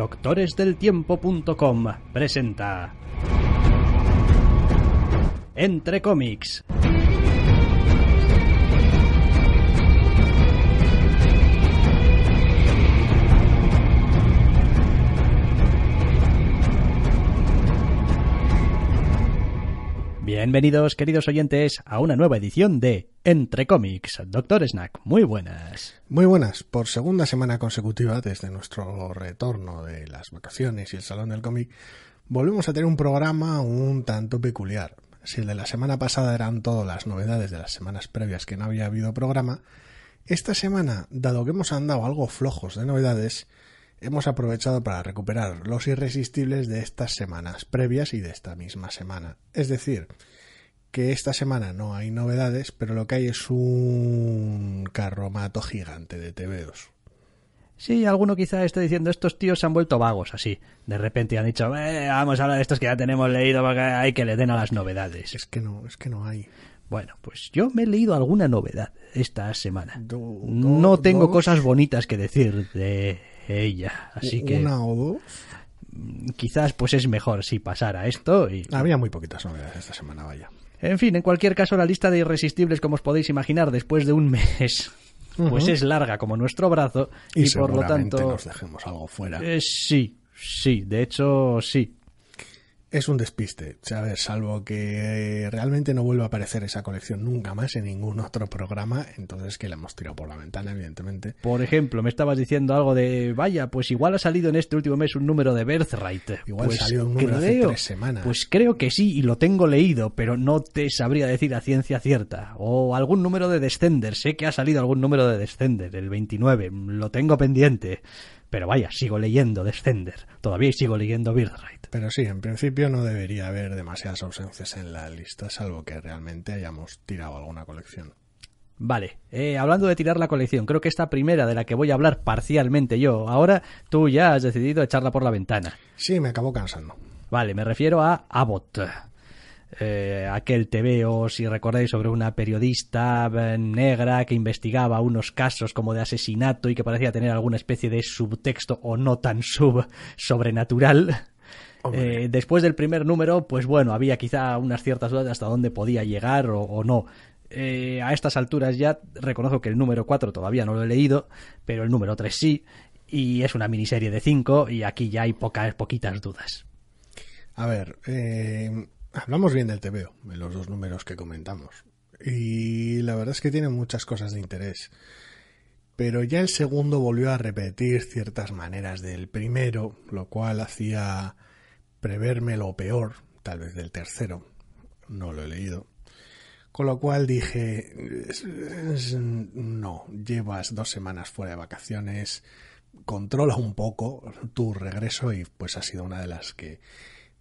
doctoresdeltiempo.com presenta Entre cómics. Bienvenidos, queridos oyentes, a una nueva edición de entre cómics, Doctor Snack, muy buenas. Muy buenas. Por segunda semana consecutiva, desde nuestro retorno de las vacaciones y el Salón del Cómic, volvemos a tener un programa un tanto peculiar. Si el de la semana pasada eran todas las novedades de las semanas previas que no había habido programa, esta semana, dado que hemos andado algo flojos de novedades, hemos aprovechado para recuperar los irresistibles de estas semanas previas y de esta misma semana. Es decir, que esta semana no hay novedades, pero lo que hay es un carromato gigante de TV2. Sí, alguno quizá está diciendo, estos tíos se han vuelto vagos, así. De repente han dicho, eh, vamos a hablar de estos que ya tenemos leído hay que le den a las novedades. Es que no, es que no hay. Bueno, pues yo me he leído alguna novedad esta semana. no tengo cosas bonitas que decir de ella, así que... o dos? Quizás pues es mejor si pasara esto y... Había muy poquitas novedades esta semana, vaya. En fin, en cualquier caso, la lista de irresistibles, como os podéis imaginar, después de un mes pues es larga como nuestro brazo y, por lo tanto nos dejemos algo fuera. Eh, sí, sí, de hecho sí es un despiste, ¿sabes? Salvo que realmente no vuelva a aparecer esa colección nunca más en ningún otro programa, entonces que la hemos tirado por la ventana, evidentemente. Por ejemplo, me estabas diciendo algo de, vaya, pues igual ha salido en este último mes un número de Birthright. Igual ha pues salido un número hace tres semanas. Pues creo que sí, y lo tengo leído, pero no te sabría decir a ciencia cierta. O algún número de Descender, sé que ha salido algún número de Descender, el 29, lo tengo pendiente. Pero vaya, sigo leyendo Descender, todavía sigo leyendo Birthright. Pero sí, en principio no debería haber demasiadas ausencias en la lista, salvo que realmente hayamos tirado alguna colección. Vale, eh, hablando de tirar la colección, creo que esta primera de la que voy a hablar parcialmente yo, ahora tú ya has decidido echarla por la ventana. Sí, me acabo cansando. Vale, me refiero a Abbott. Eh, aquel aquel TVO, si recordáis, sobre una periodista eh, negra que investigaba unos casos como de asesinato y que parecía tener alguna especie de subtexto o no tan sub sobrenatural. Eh, después del primer número, pues bueno, había quizá unas ciertas dudas hasta dónde podía llegar o, no. a estas alturas ya reconozco que el número 4 todavía no lo he leído, pero el número 3 sí, y es una miniserie de 5 y aquí ya hay pocas, poquitas dudas. A ver, eh, hablamos bien del TVO en los dos números que comentamos. Y la verdad es que tiene muchas cosas de interés. Pero ya el segundo volvió a repetir ciertas maneras del primero, lo cual hacía preverme lo peor, tal vez del tercero. No lo he leído. Con lo cual dije, no, llevas dos semanas fuera de vacaciones, controla un poco tu regreso y pues ha sido una de las que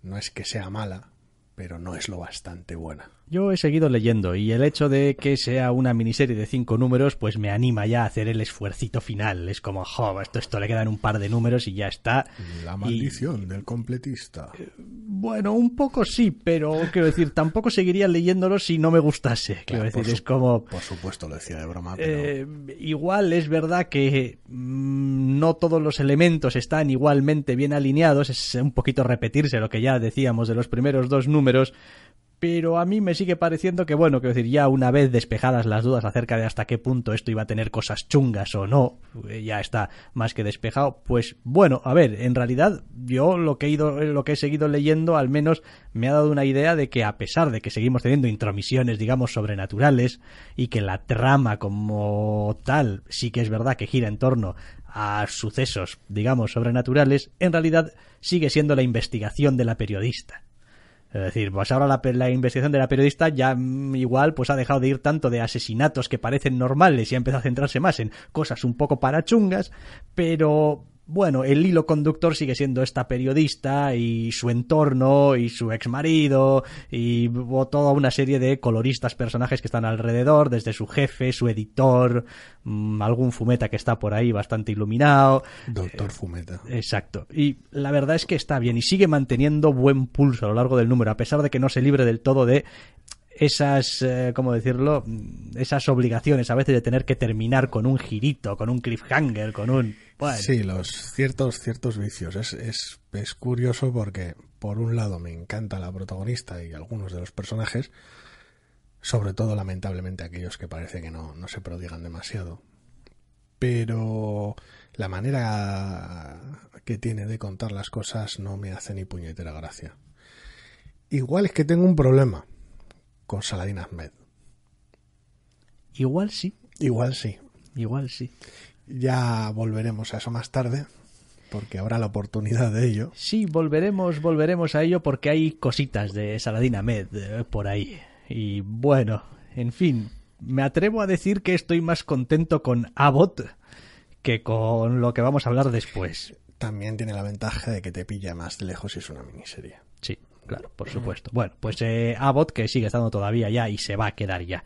no es que sea mala, pero no es lo bastante buena. Yo he seguido leyendo y el hecho de que sea una miniserie de cinco números pues me anima ya a hacer el esfuercito final. Es como, jo, esto, esto le quedan un par de números y ya está. La maldición del completista. Eh, bueno, un poco sí, pero quiero decir, tampoco seguiría leyéndolo si no me gustase. Quiero decir, es como... Por supuesto, lo decía de broma. Pero... Eh, igual es verdad que mm, no todos los elementos están igualmente bien alineados. Es un poquito repetirse lo que ya decíamos de los primeros dos números pero a mí me sigue pareciendo que, bueno, quiero decir, ya una vez despejadas las dudas acerca de hasta qué punto esto iba a tener cosas chungas o no, eh, ya está más que despejado, pues bueno, a ver, en realidad yo lo que he ido, eh, lo que he seguido leyendo al menos me ha dado una idea de que a pesar de que seguimos teniendo intromisiones, digamos, sobrenaturales y que la trama como tal sí que es verdad que gira en torno a sucesos, digamos, sobrenaturales, en realidad sigue siendo la investigación de la periodista es decir, pues ahora la, investigación de la periodista ya mm, igual pues ha dejado de ir tanto de asesinatos que parecen normales y ha empezado a centrarse más en cosas un poco parachungas, pero bueno, el hilo conductor sigue siendo esta periodista y su entorno y su ex marido y toda una serie de coloristas personajes que están alrededor, desde su jefe, su editor, mm, algún fumeta que está por ahí bastante iluminado. Doctor eh, Fumeta. Exacto. Y la verdad es que está bien y sigue manteniendo buen pulso a lo largo del número, a pesar de que no se libre del todo de esas, eh, ¿cómo decirlo? Mm, esas obligaciones a veces de tener que terminar con un girito, con un cliffhanger, con un... Sí, los ciertos, ciertos vicios. Es, es, es, curioso porque, por un lado, me encanta la protagonista y algunos de los personajes, sobre todo, lamentablemente, aquellos que parece que no, no se prodigan demasiado. Pero la manera que tiene de contar las cosas no me hace ni puñetera gracia. Igual es que tengo un problema con Saladin Ahmed. Igual sí. Igual sí. Igual sí. Ya volveremos a eso más tarde, porque habrá la oportunidad de ello. Sí, volveremos, volveremos a ello porque hay cositas de Saladina Med eh, por ahí. Y bueno, en fin, me atrevo a decir que estoy más contento con Abbott que con lo que vamos a hablar después. También tiene la ventaja de que te pilla más lejos si es una miniserie. Sí, claro, por supuesto. Bueno, pues eh, Abbott, que sigue estando todavía ya y se va a quedar ya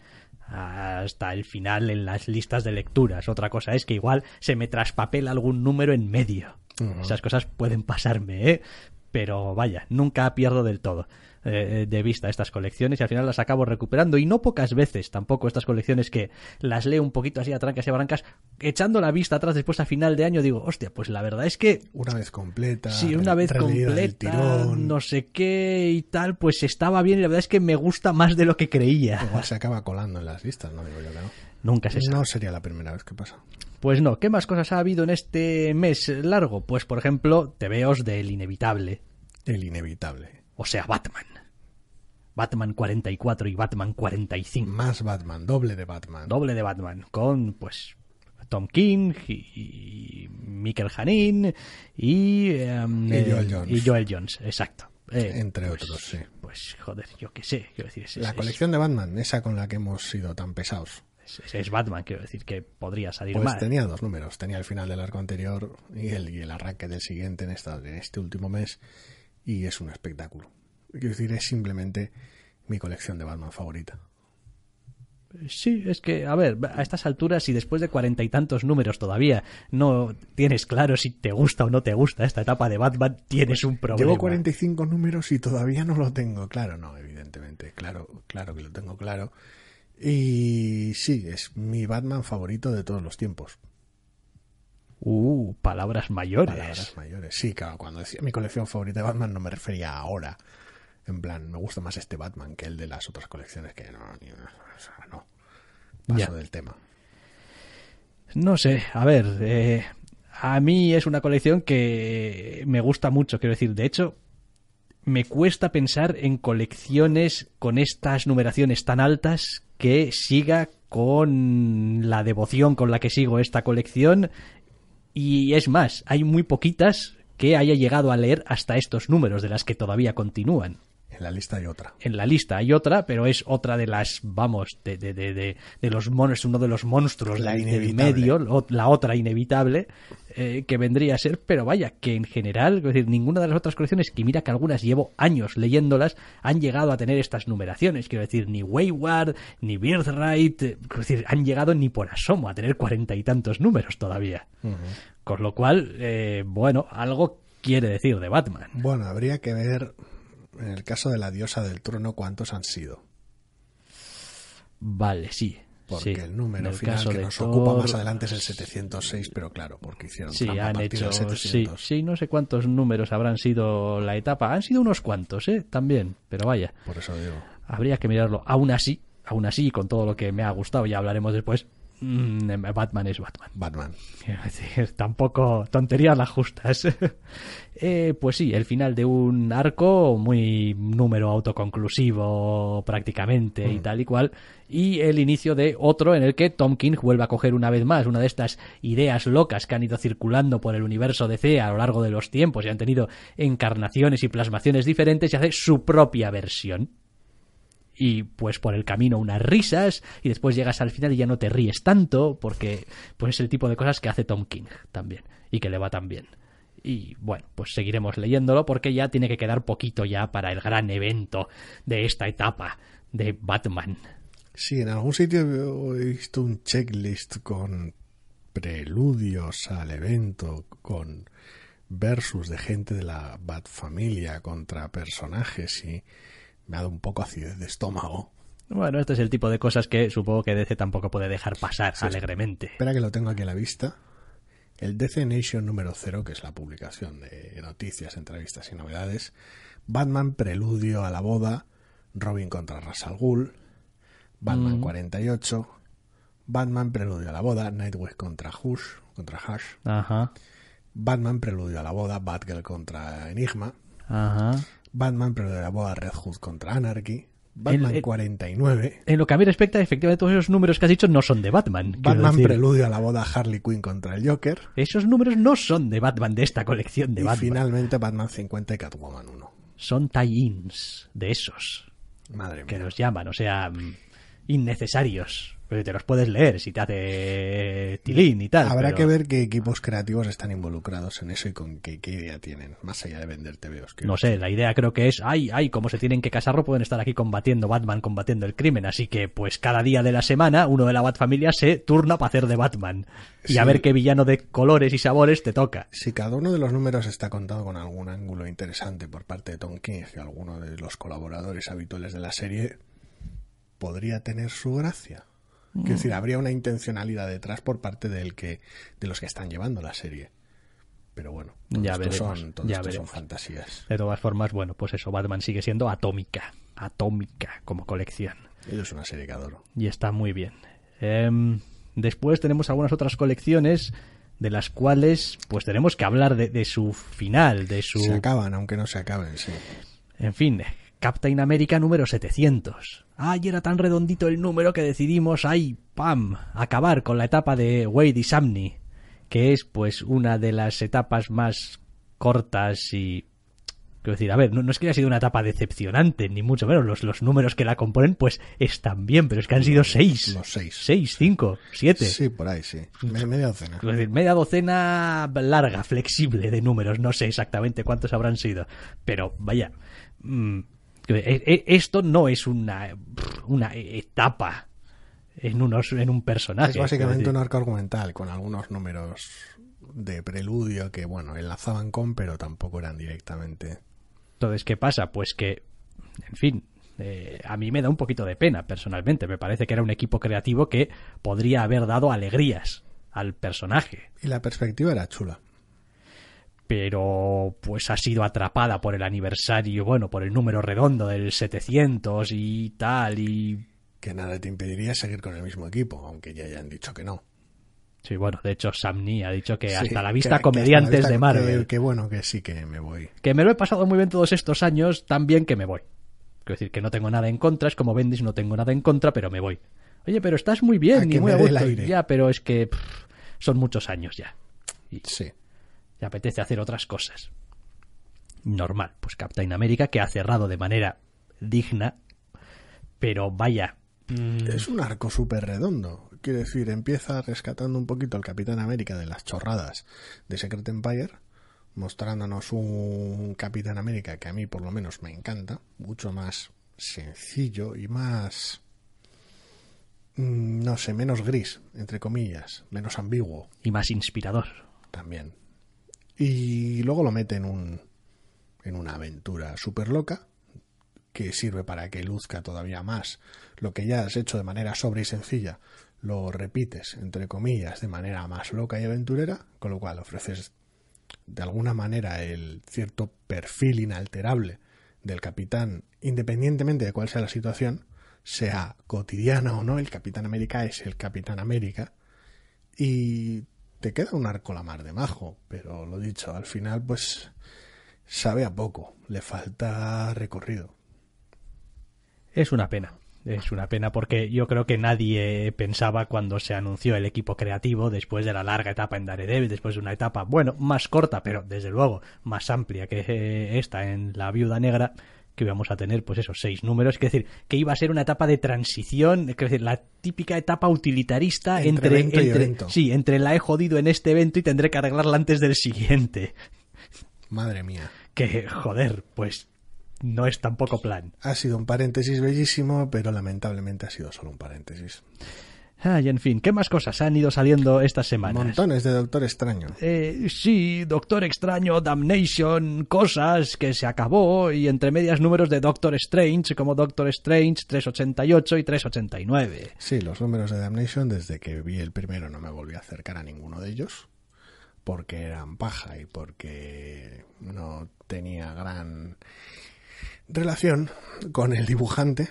hasta el final en las listas de lecturas. Otra cosa es que igual se me traspapela algún número en medio. Esas cosas pueden pasarme, ¿eh? Pero vaya, nunca pierdo del todo. Eh, eh, de vista estas colecciones y al final las acabo recuperando y no pocas veces tampoco estas colecciones que las leo un poquito así a trancas y a barrancas echando la vista atrás después a final de año digo hostia pues la verdad es que una vez completa sí una vez completa no sé qué y tal pues estaba bien y la verdad es que me gusta más de lo que creía igual se acaba colando en las listas no digo yo que no nunca se sabe no sería la primera vez que pasa pues no, ¿qué más cosas ha habido en este mes largo? Pues por ejemplo, te veos del inevitable. El inevitable. O sea, Batman. Batman 44 y Batman 45. Más Batman, doble de Batman. Doble de Batman, con pues Tom King y, Michael Hanin y, em, eh, y, Joel Jones. exacto. Eh, Entre pues, otros, sí. Pues joder, yo qué sé. Quiero decir, la colección de Batman, esa con la que hemos sido tan pesados. Es, Batman, quiero decir que podría salir pues tenía dos números, tenía el final del arco anterior y el, y el arranque del siguiente en, esta, en este último mes y es un espectáculo. Quiero decir, es simplemente mi colección de Batman favorita. Sí, es que, a ver, a estas alturas y después de cuarenta y tantos números todavía no tienes claro si te gusta o no te gusta esta etapa de Batman, tienes un problema. Llevo cinco números y todavía no lo tengo claro, no, evidentemente, claro, claro que lo tengo claro. Y sí, es mi Batman favorito de todos los tiempos. Uh, palabras mayores. Palabras mayores, sí, claro, cuando decía mi colección favorita de Batman no me refería ahora en plan, me gusta más este Batman que el de las otras colecciones que no, ni, no. Paso del tema. No sé, a ver, eh, a mí es una colección que me gusta mucho, quiero decir, de hecho, me cuesta pensar en colecciones con estas numeraciones tan altas que siga con la devoción con la que sigo esta colección. Y es más, hay muy poquitas que haya llegado a leer hasta estos números de las que todavía continúan. En la lista hay otra. En la lista hay otra, pero es otra de las, vamos, de, de, de, de los monos, uno de los monstruos la medio, la otra inevitable, eh, que vendría a ser, pero vaya, que en general, decir, ninguna de las otras colecciones, que mira que algunas llevo años leyéndolas, han llegado a tener estas numeraciones. Quiero decir, ni Wayward, ni Birthright, eh, decir, han llegado ni por asomo a tener cuarenta y tantos números todavía. Con lo cual, eh, bueno, algo quiere decir de Batman. Bueno, habría que ver en el caso de la diosa del trono, ¿cuántos han sido? Vale, sí. Porque el número final que nos ocupa más adelante es el 706, pero claro, porque hicieron sí, Sí, no sé cuántos números habrán sido la etapa. Han sido unos cuantos, ¿eh? También, pero vaya. Por eso digo. Habría que mirarlo. Aún así, aún así, con todo lo que me ha gustado, ya hablaremos después, mm, Batman es Batman. Batman. Es decir, tampoco tonterías las justas. Eh, pues sí, el final de un arco muy número autoconclusivo prácticamente y mm. tal y cual, y el inicio de otro en el que Tom King vuelve a coger una vez más una de estas ideas locas que han ido circulando por el universo DC a lo largo de los tiempos y han tenido encarnaciones y plasmaciones diferentes y hace su propia versión y pues por el camino unas risas y después llegas al final y ya no te ríes tanto porque pues es el tipo de cosas que hace Tom King también y que le va tan bien. Y bueno, pues seguiremos leyéndolo porque ya tiene que quedar poquito ya para el gran evento de esta etapa de Batman. Sí, en algún sitio he visto un checklist con preludios al evento, con versus de gente de la Batfamilia contra personajes y me ha dado un poco acidez de estómago. Bueno, este es el tipo de cosas que supongo que DC tampoco puede dejar pasar alegremente. Espera que lo tengo aquí a la vista. El DC Nation número 0, que es la publicación de noticias, entrevistas y novedades, Batman Preludio a la Boda, Robin contra Ras al Ghul, Batman 48, mm. Batman Preludio a la Boda, Nightwish contra Hush, contra Hush, Batman Preludio a la Boda, Batgirl contra Enigma, Batman Preludio a la Boda, Red Hood contra Anarchy, Batman 49. Eh, en lo que a mí respecta, efectivamente, todos esos números que has dicho no son de Batman. Batman preludio a la boda Harley Quinn contra el Joker. Esos números no son de Batman, de esta colección de y Batman. finalmente Batman 50 y Catwoman 1. Son tie-ins de esos. Que nos llaman, o sea, mm, innecesarios. Pues te los puedes leer si te hace tilín y tal. Habrá que ver qué equipos creativos están involucrados en eso y con qué, idea tienen, más allá de vender que No sé, la idea creo que es, ay, ay, como se tienen que casarlo, pueden estar aquí combatiendo Batman, combatiendo el crimen. Así que, pues cada día de la semana, uno de la Batfamilia se turna para hacer de Batman. Y a ver qué villano de colores y sabores te toca. Si cada uno de los números está contado con algún ángulo interesante por parte de Tom King y alguno de los colaboradores habituales de la serie, podría tener su gracia. Es decir, habría una intencionalidad detrás por parte del que, de los que están llevando la serie. Pero bueno, ya veremos, son, fantasías. De todas formas, bueno, pues eso, Batman sigue siendo atómica, atómica como colección. es una serie que adoro. Y está muy bien. Em, después tenemos algunas otras colecciones de las cuales pues tenemos que hablar de, su final, de su... Se acaban, aunque no se acaben, sí. En fin, Captain America número 700. Ay, era tan redondito el número que decidimos, ay, pam, acabar con la etapa de Wade y Samney, que es pues una de las etapas más cortas y... Quiero decir, a ver, no, es que haya sido una etapa decepcionante, ni mucho menos. Los, los, números que la componen, pues están bien, pero es que han sido seis. Los seis. Seis, cinco, siete. Sí, por ahí, sí. Media docena. decir, media docena larga, flexible de números. No sé exactamente cuántos habrán sido. Pero, vaya, mm, eh, eh, esto no es una, etapa en, en un personaje. Es básicamente un arco argumental con algunos números de preludio que, bueno, enlazaban con, pero tampoco eran directamente. Entonces, ¿qué pasa? Pues que, en fin, eh, a mí me da un poquito de pena personalmente. Me parece que era un equipo creativo que podría haber dado alegrías al personaje. Y la perspectiva era chula pero pues ha sido atrapada por el aniversario, bueno, por el número redondo del 700 y tal y... Que nada te impediría seguir con el mismo equipo, aunque ya hayan dicho que no. Sí, bueno, de hecho Samni ha dicho que hasta la vista comediantes de Marvel. Que, bueno, que sí que me voy. Que me lo he pasado muy bien todos estos años, también que me voy. Quiero decir que no tengo nada en contra, es como Bendis, no tengo nada en contra, pero me voy. Oye, pero estás muy bien, ah, muy a gusto. Ya, pero es que son muchos años ya. sí apetece hacer otras cosas. Normal, pues Captain America que ha cerrado de manera digna, pero vaya. Mm. Es un arco súper redondo. quiere decir, empieza rescatando un poquito al Capitán América de las chorradas de Secret Empire, mostrándonos un Capitán América que a mí por lo menos me encanta, mucho más sencillo y más mm, no sé, menos gris, entre comillas, menos ambiguo. Y más inspirador. También. Y luego lo mete en, un, en una aventura súper loca que sirve para que luzca todavía más lo que ya has hecho de manera sobre y sencilla, lo repites, entre comillas, de manera más loca y aventurera, con lo cual ofreces de alguna manera el cierto perfil inalterable del capitán, independientemente de cuál sea la situación, sea cotidiana o no, el capitán América es el capitán América, y te queda un arco la mar de majo, pero lo dicho, al final pues sabe a poco, le falta recorrido. Es una pena, es una pena porque yo creo que nadie pensaba cuando se anunció el equipo creativo después de la larga etapa en Daredevil, después de una etapa, bueno, más corta, pero desde luego más amplia que esta en La Viuda Negra, que íbamos a tener pues esos seis números, es decir, que iba a ser una etapa de transición, decir, la típica etapa utilitarista entre, sí, entre la he jodido en este evento y tendré que arreglarla antes del siguiente. Madre mía. Que joder, pues no es tampoco plan. Ha sido un paréntesis bellísimo, pero lamentablemente ha sido solo un paréntesis en fin, ¿qué más cosas han ido saliendo esta semana Montones de Doctor Extraño. Eh, sí, Doctor Extraño, Damnation, cosas que se acabó y entre medias números de Doctor Strange, como Doctor Strange 388 y 389. Sí, los números de Damnation, desde que vi el primero no me volví a acercar a ninguno de ellos, porque eran paja y porque no tenía gran relación con el dibujante.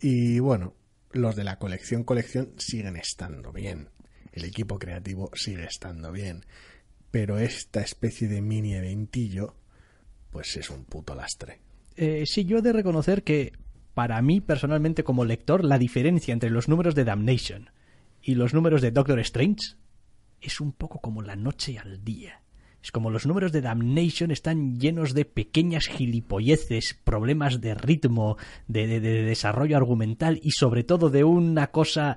Y bueno, los de la colección colección siguen estando bien. El equipo creativo sigue estando bien. Pero esta especie de mini eventillo, pues es un puto lastre. Eh, sí, yo he de reconocer que para mí personalmente como lector la diferencia entre los números de Damnation y los números de Doctor Strange es un poco como la noche al día. Es como los números de Damnation están llenos de pequeñas gilipolleces, problemas de ritmo, de, desarrollo argumental y sobre todo de una cosa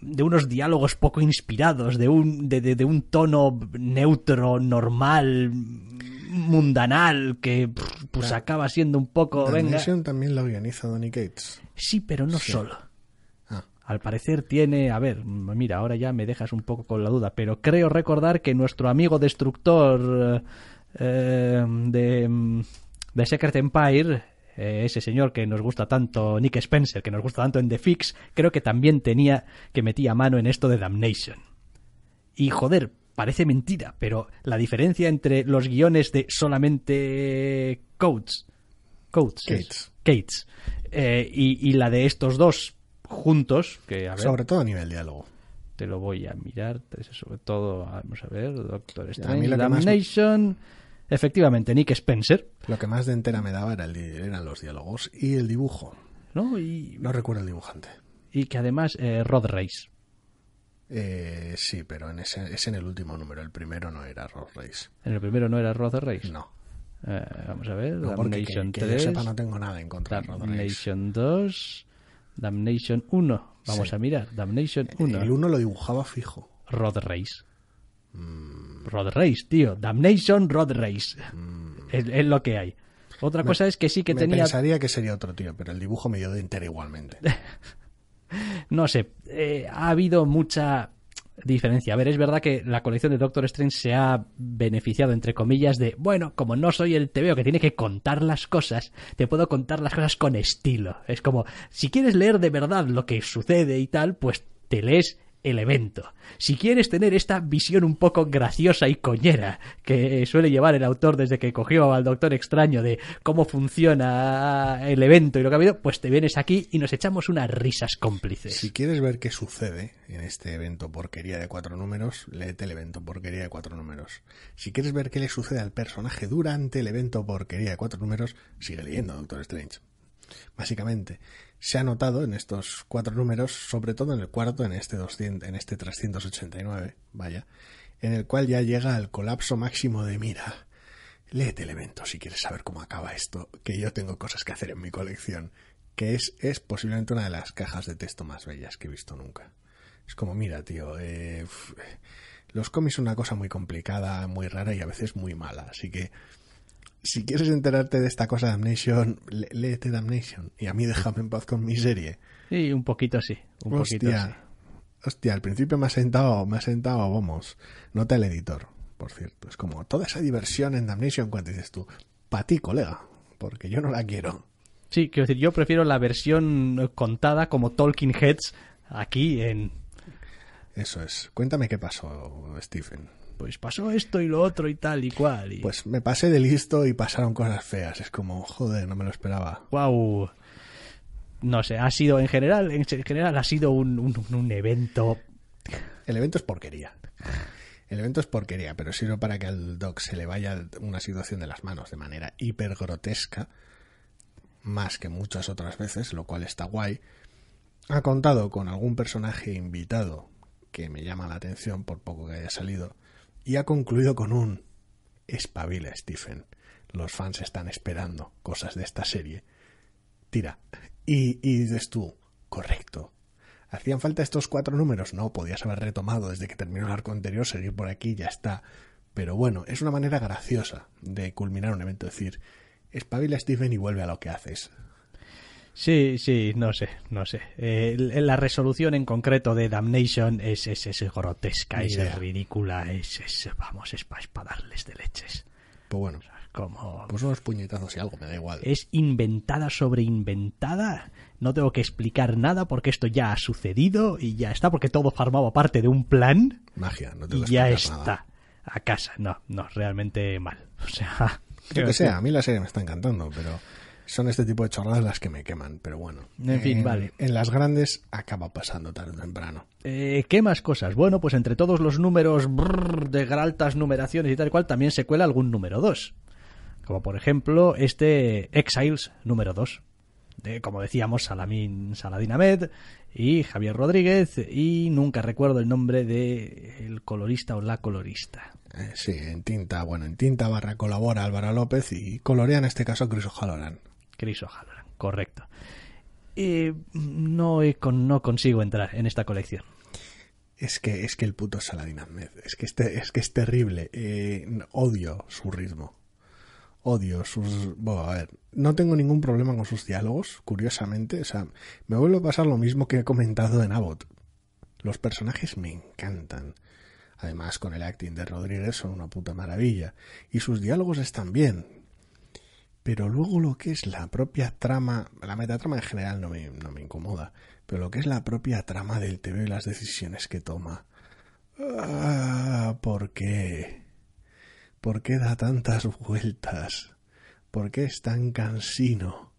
de unos diálogos poco inspirados, de un, tono neutro, normal, mundanal, que pues acaba siendo un poco... Damnation también la organiza Donny Gates. Sí, pero no solo. Al parecer tiene, a ver, mira, ahora ya me dejas un poco con la duda, pero creo recordar que nuestro amigo destructor eh, de, Secret Empire, eh, ese señor que nos gusta tanto, Nick Spencer, que nos gusta tanto en The Fix, creo que también tenía que metía mano en esto de Damnation. Y joder, parece mentira, pero la diferencia entre los guiones de solamente Coates, Coates, eh, y, la de estos dos juntos. Que, a sobre todo a nivel diálogo. Te lo voy a mirar, sobre todo, vamos a ver, Doctor Strange, Damnation... Efectivamente, Nick Spencer. Lo que más de entera me daba era eran los diálogos y el dibujo. No, y... no recuerdo el dibujante. Y que además, eh, Rod Reis. Eh, sí, pero es en el último número. El primero no era Rod Reis. ¿En el primero no era Rod Reis? No. Eh, vamos a ver. No, que, sepa, no tengo nada en contra de Rod 2. Damnation 1. Vamos a mirar. Damnation 1. El 1 lo dibujaba fijo. Rod Race. Mm. Rod Race, tío. Damnation Rod Race. Mm. Es, lo que hay. Otra cosa es que sí que me tenía. Pensaría que sería otro tío, pero el dibujo me dio de entero igualmente. no sé. Eh, ha habido mucha diferencia. A ver, es verdad que la colección de Doctor Strange se ha beneficiado, entre comillas, de, bueno, como no soy el veo que tiene que contar las cosas, te puedo contar las cosas con estilo. Es como, si quieres leer de verdad lo que sucede y tal, pues te lees el evento. Si quieres tener esta visión un poco graciosa y coñera que suele llevar el autor desde que cogió al Doctor Extraño de cómo funciona el evento y lo que ha habido, pues te vienes aquí y nos echamos unas risas cómplices. Si quieres ver qué sucede en este evento porquería de cuatro números, léete el evento porquería de cuatro números. Si quieres ver qué le sucede al personaje durante el evento porquería de cuatro números, sigue leyendo Doctor Strange. Básicamente, se ha notado en estos cuatro números, sobre todo en el cuarto, en este, 200, en este 389, vaya, en el cual ya llega al colapso máximo de mira. Léete Elemento si quieres saber cómo acaba esto, que yo tengo cosas que hacer en mi colección, que es, es posiblemente una de las cajas de texto más bellas que he visto nunca. Es como, mira, tío, eh, los cómics son una cosa muy complicada, muy rara y a veces muy mala, así que si quieres enterarte de esta cosa de Damnation, léete Damnation. Y a mí déjame en paz con mi serie. Sí, un poquito así. Un hostia, poquito al principio me ha sentado, me ha sentado, vamos. Nota el editor, por cierto. Es como toda esa diversión en Damnation, cuando dices tú, pa' ti, colega, porque yo no la quiero. Sí, quiero decir, yo prefiero la versión contada como Talking Heads aquí en. Eso es. Cuéntame qué pasó, Stephen pues pasó esto y lo otro y tal y cual. Pues me pasé de listo y pasaron cosas feas. Es como, joder, no me lo esperaba. Guau No sé, ha sido en general, en general ha sido un, un evento. El evento es porquería. El evento es porquería, pero sirve para que al Doc se le vaya una situación de las manos de manera hiper grotesca, más que muchas otras veces, lo cual está guay. Ha contado con algún personaje invitado que me llama la atención por poco que haya salido y ha concluido con un espabila Stephen. Los fans están esperando cosas de esta serie. Tira. Y, y dices tú, correcto. ¿Hacían falta estos cuatro números? No, podías haber retomado desde que terminó el arco anterior, seguir por aquí ya está. Pero bueno, es una manera graciosa de culminar un evento, decir, espabila Stephen y vuelve a lo que haces. Sí, sí, no sé, no sé. la resolución en concreto de Damnation es, es, es grotesca, es, ridícula, es, es vamos, es para darles de leches. Pues bueno. Como... Pues unos puñetazos y algo, me da igual. Es inventada sobre inventada. No tengo que explicar nada porque esto ya ha sucedido y ya está, porque todo formaba parte de un plan. Magia, no te Y ya está. A casa, no, no, realmente mal. O sea. que sea, a mí la serie me está encantando, pero son este tipo de chorradas las que me queman, pero bueno. En fin, vale. En las grandes acaba pasando tarde o temprano. Eh, ¿Qué más cosas? Bueno, pues entre todos los números de de altas numeraciones y tal cual, también se cuela algún número 2. Como por ejemplo este Exiles número 2. De, como decíamos, Salamín Saladin y Javier Rodríguez, y nunca recuerdo el nombre del el colorista o la colorista. Eh, sí, en tinta, bueno, en tinta barra colabora Álvaro López y colorea en este caso Criso O'Halloran. Chris O'Halloran, correcto. Eh, no, no consigo entrar en esta colección. Es que, es que el puto Saladin Ahmed, es que, este, es, que es terrible. Eh, odio su ritmo. Odio sus... Bueno, a ver, no tengo ningún problema con sus diálogos, curiosamente. O sea, me vuelve a pasar lo mismo que he comentado en Abbott. Los personajes me encantan. Además, con el acting de Rodríguez son una puta maravilla. Y sus diálogos están bien. Pero luego lo que es la propia trama, la metatrama en general no me, incomoda, pero lo que es la propia trama del TV y las decisiones que toma. Ah, ¿Por qué? ¿Por qué da tantas vueltas? ¿Por qué es tan cansino?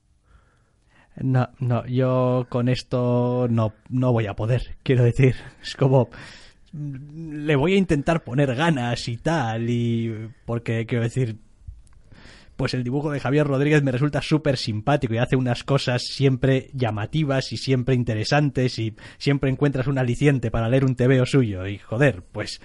No, no, yo con esto no, no voy a poder, quiero decir. Es como le voy a intentar poner ganas y tal, y porque quiero decir, pues el dibujo de Javier Rodríguez me resulta súper simpático y hace unas cosas siempre llamativas y siempre interesantes y siempre encuentras un aliciente para leer un tebeo suyo y joder, pues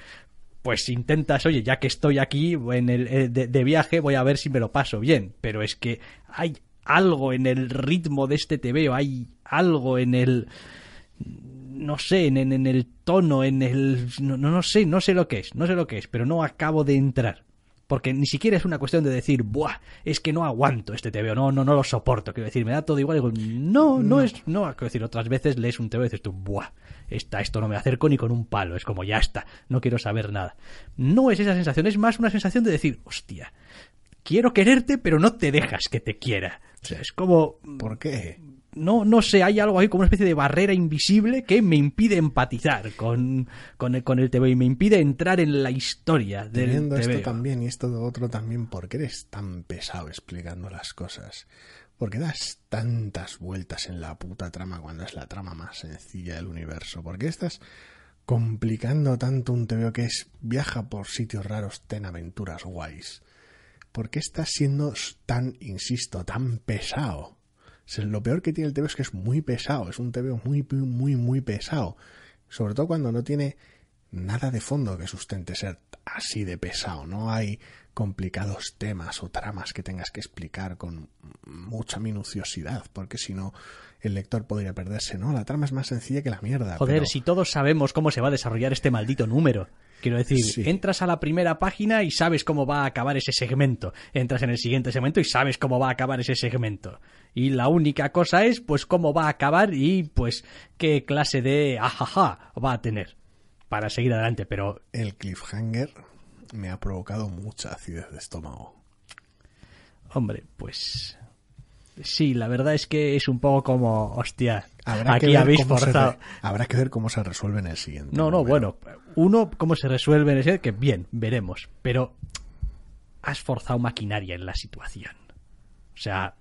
pues intentas, oye, ya que estoy aquí en el, eh, de, viaje, voy a ver si me lo paso bien. Pero es que hay algo en el ritmo de este tebeo, hay algo en el no sé, en, en, el tono, en el... No, no, sé, no sé lo que es, no sé lo que es, pero no acabo de entrar porque ni siquiera es una cuestión de decir, buah, es que no aguanto este TV no, no, no lo soporto, quiero decir, me da todo igual, no, no, no, es, no, quiero decir, otras veces lees un TV y dices tú, buah, está esto no me acerco ni con un palo, es como ya está, no quiero saber nada. No es esa sensación, es más una sensación de decir, hostia, quiero quererte, pero no te dejas que te quiera. O sea, es como... ¿Por qué? no, no sé, hay algo ahí como una especie de barrera invisible que me impide empatizar con, el, con TV y me impide entrar en la historia del esto también y esto otro también, ¿por qué eres tan pesado explicando las cosas? ¿Por qué das tantas vueltas en la puta trama cuando es la trama más sencilla del universo? ¿Por qué estás complicando tanto un TV que es viaja por sitios raros, ten aventuras guays? ¿Por qué estás siendo tan, insisto, tan pesado? Lo peor que tiene el TVO es que es muy pesado, es un TVO muy, muy, muy pesado. Sobre todo cuando no tiene nada de fondo que sustente ser así de pesado. No hay complicados temas o tramas que tengas que explicar con mucha minuciosidad, porque si no, el lector podría perderse. No, la trama es más sencilla que la mierda. Joder, si todos sabemos cómo se va a desarrollar este maldito número. Quiero decir, entras a la primera página y sabes cómo va a acabar ese segmento. Entras en el siguiente segmento y sabes cómo va a acabar ese segmento y la única cosa es pues cómo va a acabar y pues qué clase de ajaja va a tener para seguir adelante, pero... El cliffhanger me ha provocado mucha acidez de estómago. Hombre, pues... Sí, la verdad es que es un poco como, hostia, aquí habéis forzado. Habrá que ver cómo se resuelve en el siguiente. No, no, bueno, uno, cómo se resuelve en el siguiente, que bien, veremos, pero has forzado maquinaria en la situación. O sea,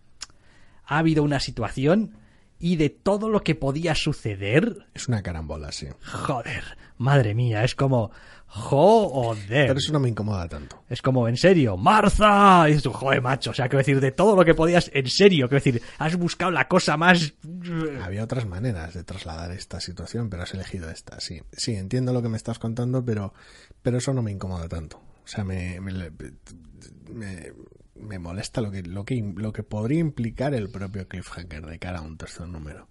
ha habido una situación y de todo lo que podía suceder. Es una carambola, sí. Joder, madre mía, es como. Joder. Pero eso no me incomoda tanto. Es como, en serio, Marza. Y dices joder, macho. O sea, quiero decir, de todo lo que podías, en serio, quiero decir, has buscado la cosa más. Había otras maneras de trasladar esta situación, pero has elegido esta, sí. Sí, entiendo lo que me estás contando, pero, pero eso no me incomoda tanto. O sea, me, me molesta lo que, lo que, lo que podría implicar el propio cliffhanger de cara a un tercer número.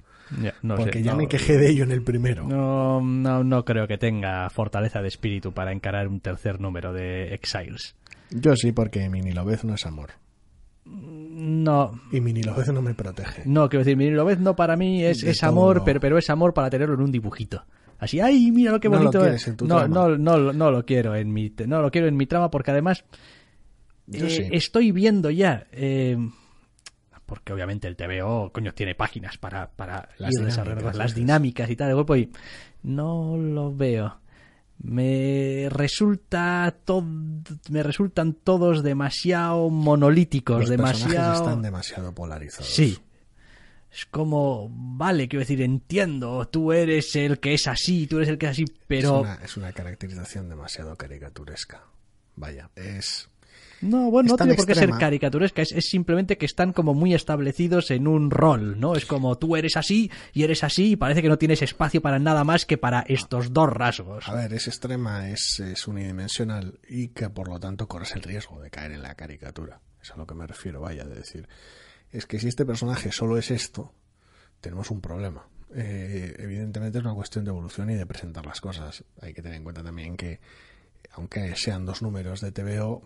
Porque ya me quejé de ello en el primero. No, no, creo que tenga fortaleza de espíritu para encarar un tercer número de Exiles. Yo sí, porque Minilobez no es amor. Mm, no. Y Minilobez no me protege. No, quiero decir, mini no para mí es, amor, pero, pero, es amor para tenerlo en un dibujito. Así, ay, mira lo que bonito. es. no, no, no, no lo quiero en mi, no lo quiero en mi trama porque además eh, estoy viendo ya. Eh, porque obviamente el TVO, coño, tiene páginas para, para las, dinámicas, y tal de golpe no lo veo. Me resulta todo, me resultan todos demasiado monolíticos, Los demasiado están demasiado polarizados. Sí. Es como, vale, quiero decir, entiendo, tú eres el que es así, tú eres el que es así, pero es una caracterización demasiado caricaturesca. Vaya, es no, bueno, no tiene por qué ser caricaturesca, es, simplemente que están como muy establecidos en un rol, ¿no? Es como tú eres así y eres así y parece que no tienes espacio para nada más que para estos dos rasgos. A ver, es extrema, es, unidimensional y que por lo tanto corres el riesgo de caer en la caricatura. Es a lo que me refiero, vaya, de decir, es que si este personaje solo es esto, tenemos un problema. Eh, evidentemente es una cuestión de evolución y de presentar las cosas. Hay que tener en cuenta también que, aunque sean dos números de TVO,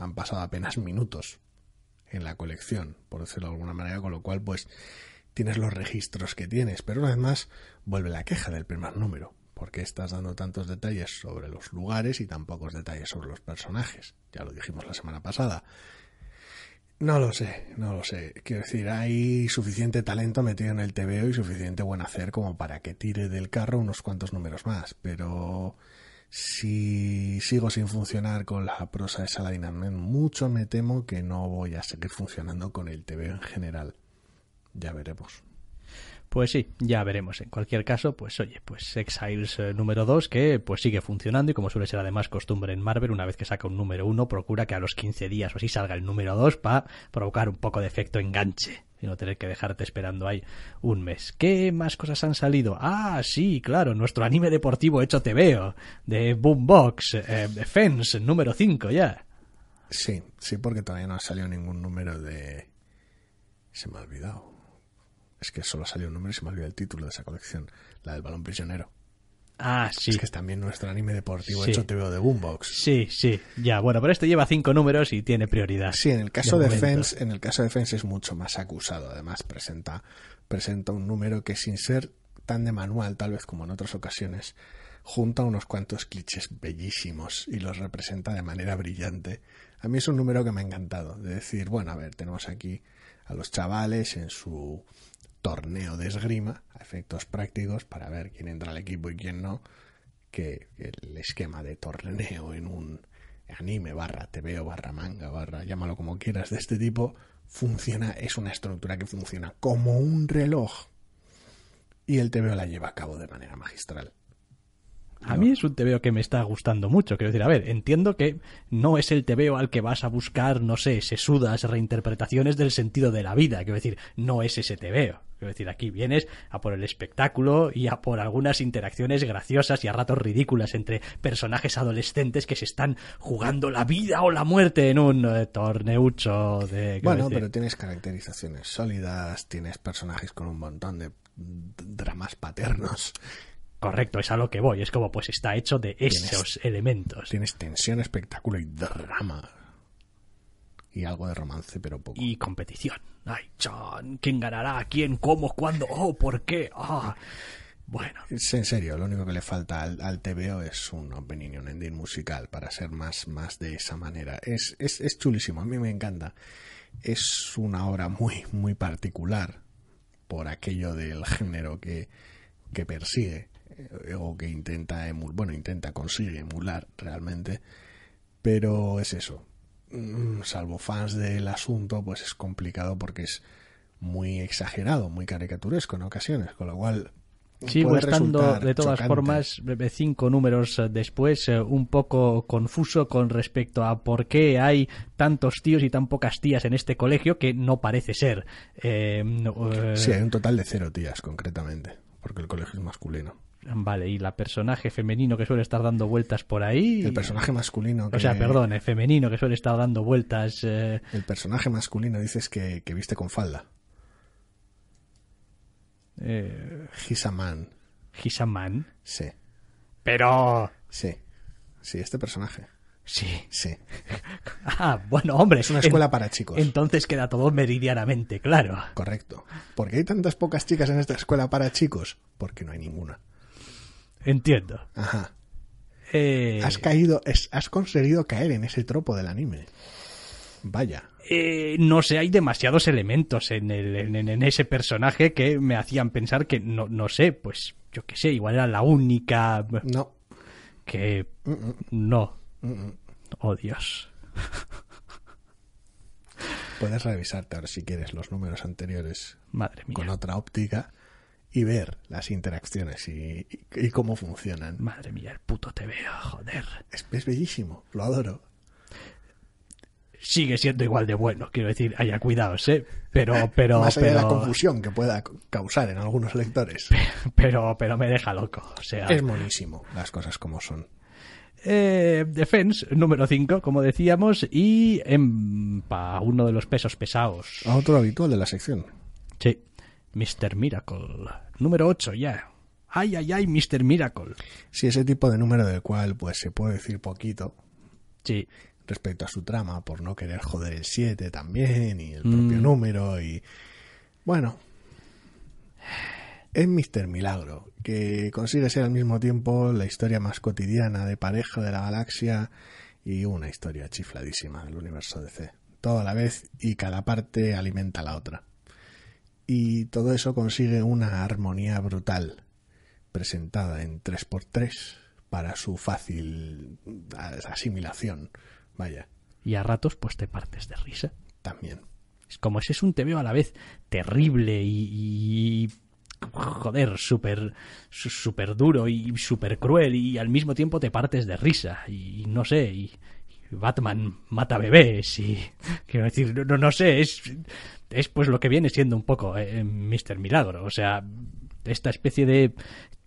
han pasado apenas minutos en la colección, por decirlo de alguna manera, con lo cual pues tienes los registros que tienes, pero una vez más vuelve la queja del primer número, porque estás dando tantos detalles sobre los lugares y tan pocos detalles sobre los personajes, ya lo dijimos la semana pasada. No lo sé, no lo sé. Quiero decir, hay suficiente talento metido en el TVO y suficiente buen hacer como para que tire del carro unos cuantos números más, pero si sigo sin funcionar con la prosa de Saladin mucho me temo que no voy a seguir funcionando con el TV en general. Ya veremos. Pues sí, ya veremos. En cualquier caso, pues oye, pues Exiles eh, número 2 que pues sigue funcionando y como suele ser además costumbre en Marvel, una vez que saca un número 1 procura que a los 15 días o así salga el número 2 para provocar un poco de efecto enganche y no tener que dejarte esperando ahí un mes. ¿Qué más cosas han salido? Ah, sí, claro, nuestro anime deportivo hecho te veo, de Boombox, box eh, Fence, número 5 ya. Sí, sí, porque todavía no ha salido ningún número de... Se me ha olvidado. Es que solo ha salido un número y se me ha olvidado el título de esa colección, la del balón prisionero. Ah, sí. Es que es también nuestro anime deportivo hecho te de Boombox. Sí, sí, ya. Bueno, pero este lleva cinco números y tiene prioridad. Sí, en el caso de, fans, en el caso de es mucho más acusado. Además, presenta, presenta un número que sin ser tan de manual, tal vez como en otras ocasiones, junta unos cuantos clichés bellísimos y los representa de manera brillante. A mí es un número que me ha encantado. De decir, bueno, a ver, tenemos aquí a los chavales en su torneo de esgrima a efectos prácticos para ver quién entra al equipo y quién no, que el esquema de torneo en un anime barra TVO barra manga barra llámalo como quieras de este tipo funciona, es una estructura que funciona como un reloj y el TVO la lleva a cabo de manera magistral. A mí es un tebeo que me está gustando mucho. Quiero decir, a ver, entiendo que no es el tebeo al que vas a buscar, no sé, sesudas reinterpretaciones del sentido de la vida. Quiero decir, no es ese tebeo. Quiero decir, aquí vienes a por el espectáculo y a por algunas interacciones graciosas y a ratos ridículas entre personajes adolescentes que se están jugando la vida o la muerte en un eh, torneucho de... Bueno, pero tienes caracterizaciones sólidas, tienes personajes con un montón de dramas paternos Correcto, es a lo que voy. Es como, pues está hecho de esos elementos. Tienes tensión, espectáculo y drama. Y algo de romance, pero poco. Y competición. Ay, John, ¿quién ganará? ¿Quién? ¿Cómo? ¿Cuándo? ¿Oh? ¿Por qué? Ah. Bueno. Es en serio, lo único que le falta al, al TVO es un opinion ending musical para ser más, más de esa manera. Es, es, chulísimo, a mí me encanta. Es una obra muy, muy particular por aquello del género que persigue eh, o que intenta emular, bueno, intenta, consigue emular realmente, pero es eso. Mm, salvo fans del asunto, pues es complicado porque es muy exagerado, muy caricaturesco en ocasiones, con lo cual sí, estando de todas formas eh, cinco números eh, después un poco confuso con respecto a por qué hay tantos tíos y tan pocas tías en este colegio que no parece ser. Sí, hay un total de cero tías concretamente, porque el colegio es masculino. Vale, y la personaje femenino que suele estar dando vueltas por ahí. El personaje masculino. O sea, perdón, el femenino que suele estar dando vueltas. Eh. El personaje masculino dices que, viste con falda. Eh... He's Sí. Pero. Sí. Sí, este personaje. Sí. Sí. Ah, bueno, hombre. Es una escuela para chicos. Entonces queda todo meridianamente claro. Correcto. ¿Por qué hay tantas pocas chicas en esta escuela para chicos? Porque no hay ninguna. Entiendo. Ajá. Eh, has caído, has conseguido caer en ese tropo del anime. Vaya. Eh, no sé, hay demasiados elementos en, ese personaje que me hacían pensar que no, no sé, pues yo qué sé, igual era la única. No. Que. No. oh, Dios. Puedes revisarte ahora si quieres los números anteriores. Con otra óptica y ver las interacciones y, cómo funcionan. Madre mía, el puto te veo, joder. Es, bellísimo, lo adoro sigue siendo igual de bueno. Quiero decir, haya cuidado, ¿eh? Pero, pero. de la confusión que pueda causar en algunos lectores. Pero, pero me deja loco. O sea. Es buenísimo, las cosas como son. Eh, Defense, número 5, como decíamos, y para uno de los pesos pesados. A Otro habitual de la sección. Sí. Mr. Miracle. Número 8 ya. Ay, ay, ay, Mr. Miracle. Sí, ese tipo de número del cual pues se puede decir poquito. Sí. Respecto a su trama, por no querer joder el 7 también y el mm. propio número y... Bueno. Es Mr. Milagro, que consigue ser al mismo tiempo la historia más cotidiana de pareja de la galaxia y una historia chifladísima del universo DC. Todo a la vez y cada parte alimenta a la otra y todo eso consigue una armonía brutal presentada en 3x3 para su fácil asimilación. Vaya. Y a ratos pues te partes de risa. También. Es como ese es un TVO a la vez terrible y, joder, súper super duro y súper cruel y al mismo tiempo te partes de risa y no sé, y Batman mata bebés y quiero decir, no, no sé, es, es pues lo que viene siendo un poco eh, Mister Mr. Milagro, o sea, esta especie de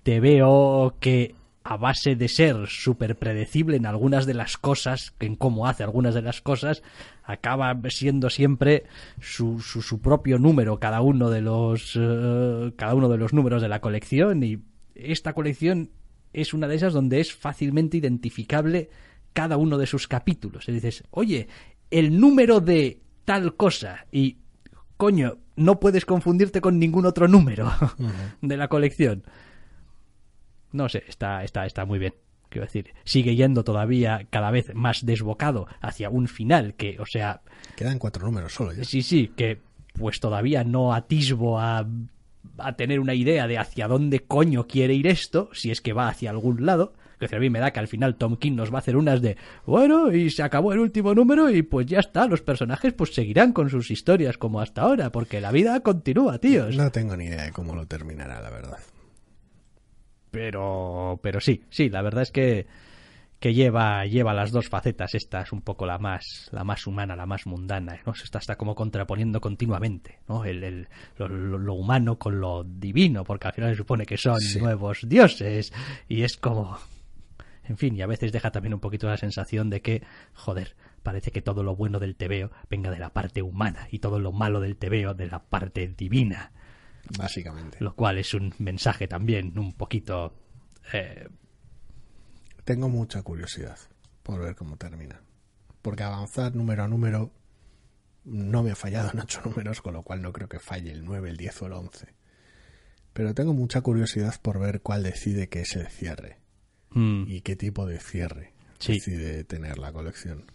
te veo que a base de ser súper predecible en algunas de las cosas, en cómo hace algunas de las cosas, acaba siendo siempre su, su, propio número, cada uno de los eh, cada uno de los números de la colección y esta colección es una de esas donde es fácilmente identificable cada uno de sus capítulos. Y dices, oye, el número de tal cosa y, coño, no puedes confundirte con ningún otro número de la colección. No sé, está, está, está muy bien. Quiero decir, sigue yendo todavía cada vez más desbocado hacia un final que, o sea... Quedan cuatro números solo ya. Sí, sí, que pues todavía no atisbo a, a tener una idea de hacia dónde coño quiere ir esto, si es que va hacia algún lado que a me da que al final Tom King nos va a hacer unas de, bueno, y se acabó el último número y pues ya está, los personajes pues seguirán con sus historias como hasta ahora, porque la vida continúa, tíos. No tengo ni idea de cómo lo terminará, la verdad. Pero, pero sí, sí, la verdad es que que lleva, lleva las dos facetas, esta es un poco la más, la más humana, la más mundana, ¿no? Se está, como contraponiendo continuamente, ¿no? El, lo, humano con lo divino, porque al final se supone que son nuevos dioses, y es como, en fin, y a veces deja también un poquito la sensación de que, joder, parece que todo lo bueno del tebeo venga de la parte humana y todo lo malo del tebeo de la parte divina. Básicamente. Lo cual es un mensaje también un poquito... Eh, tengo mucha curiosidad por ver cómo termina. Porque avanzar número a número no me ha fallado en ocho números, con lo cual no creo que falle el 9, el 10 o el 11. Pero tengo mucha curiosidad por ver cuál decide que es el cierre. Mm. y qué tipo de cierre decide tener la colección.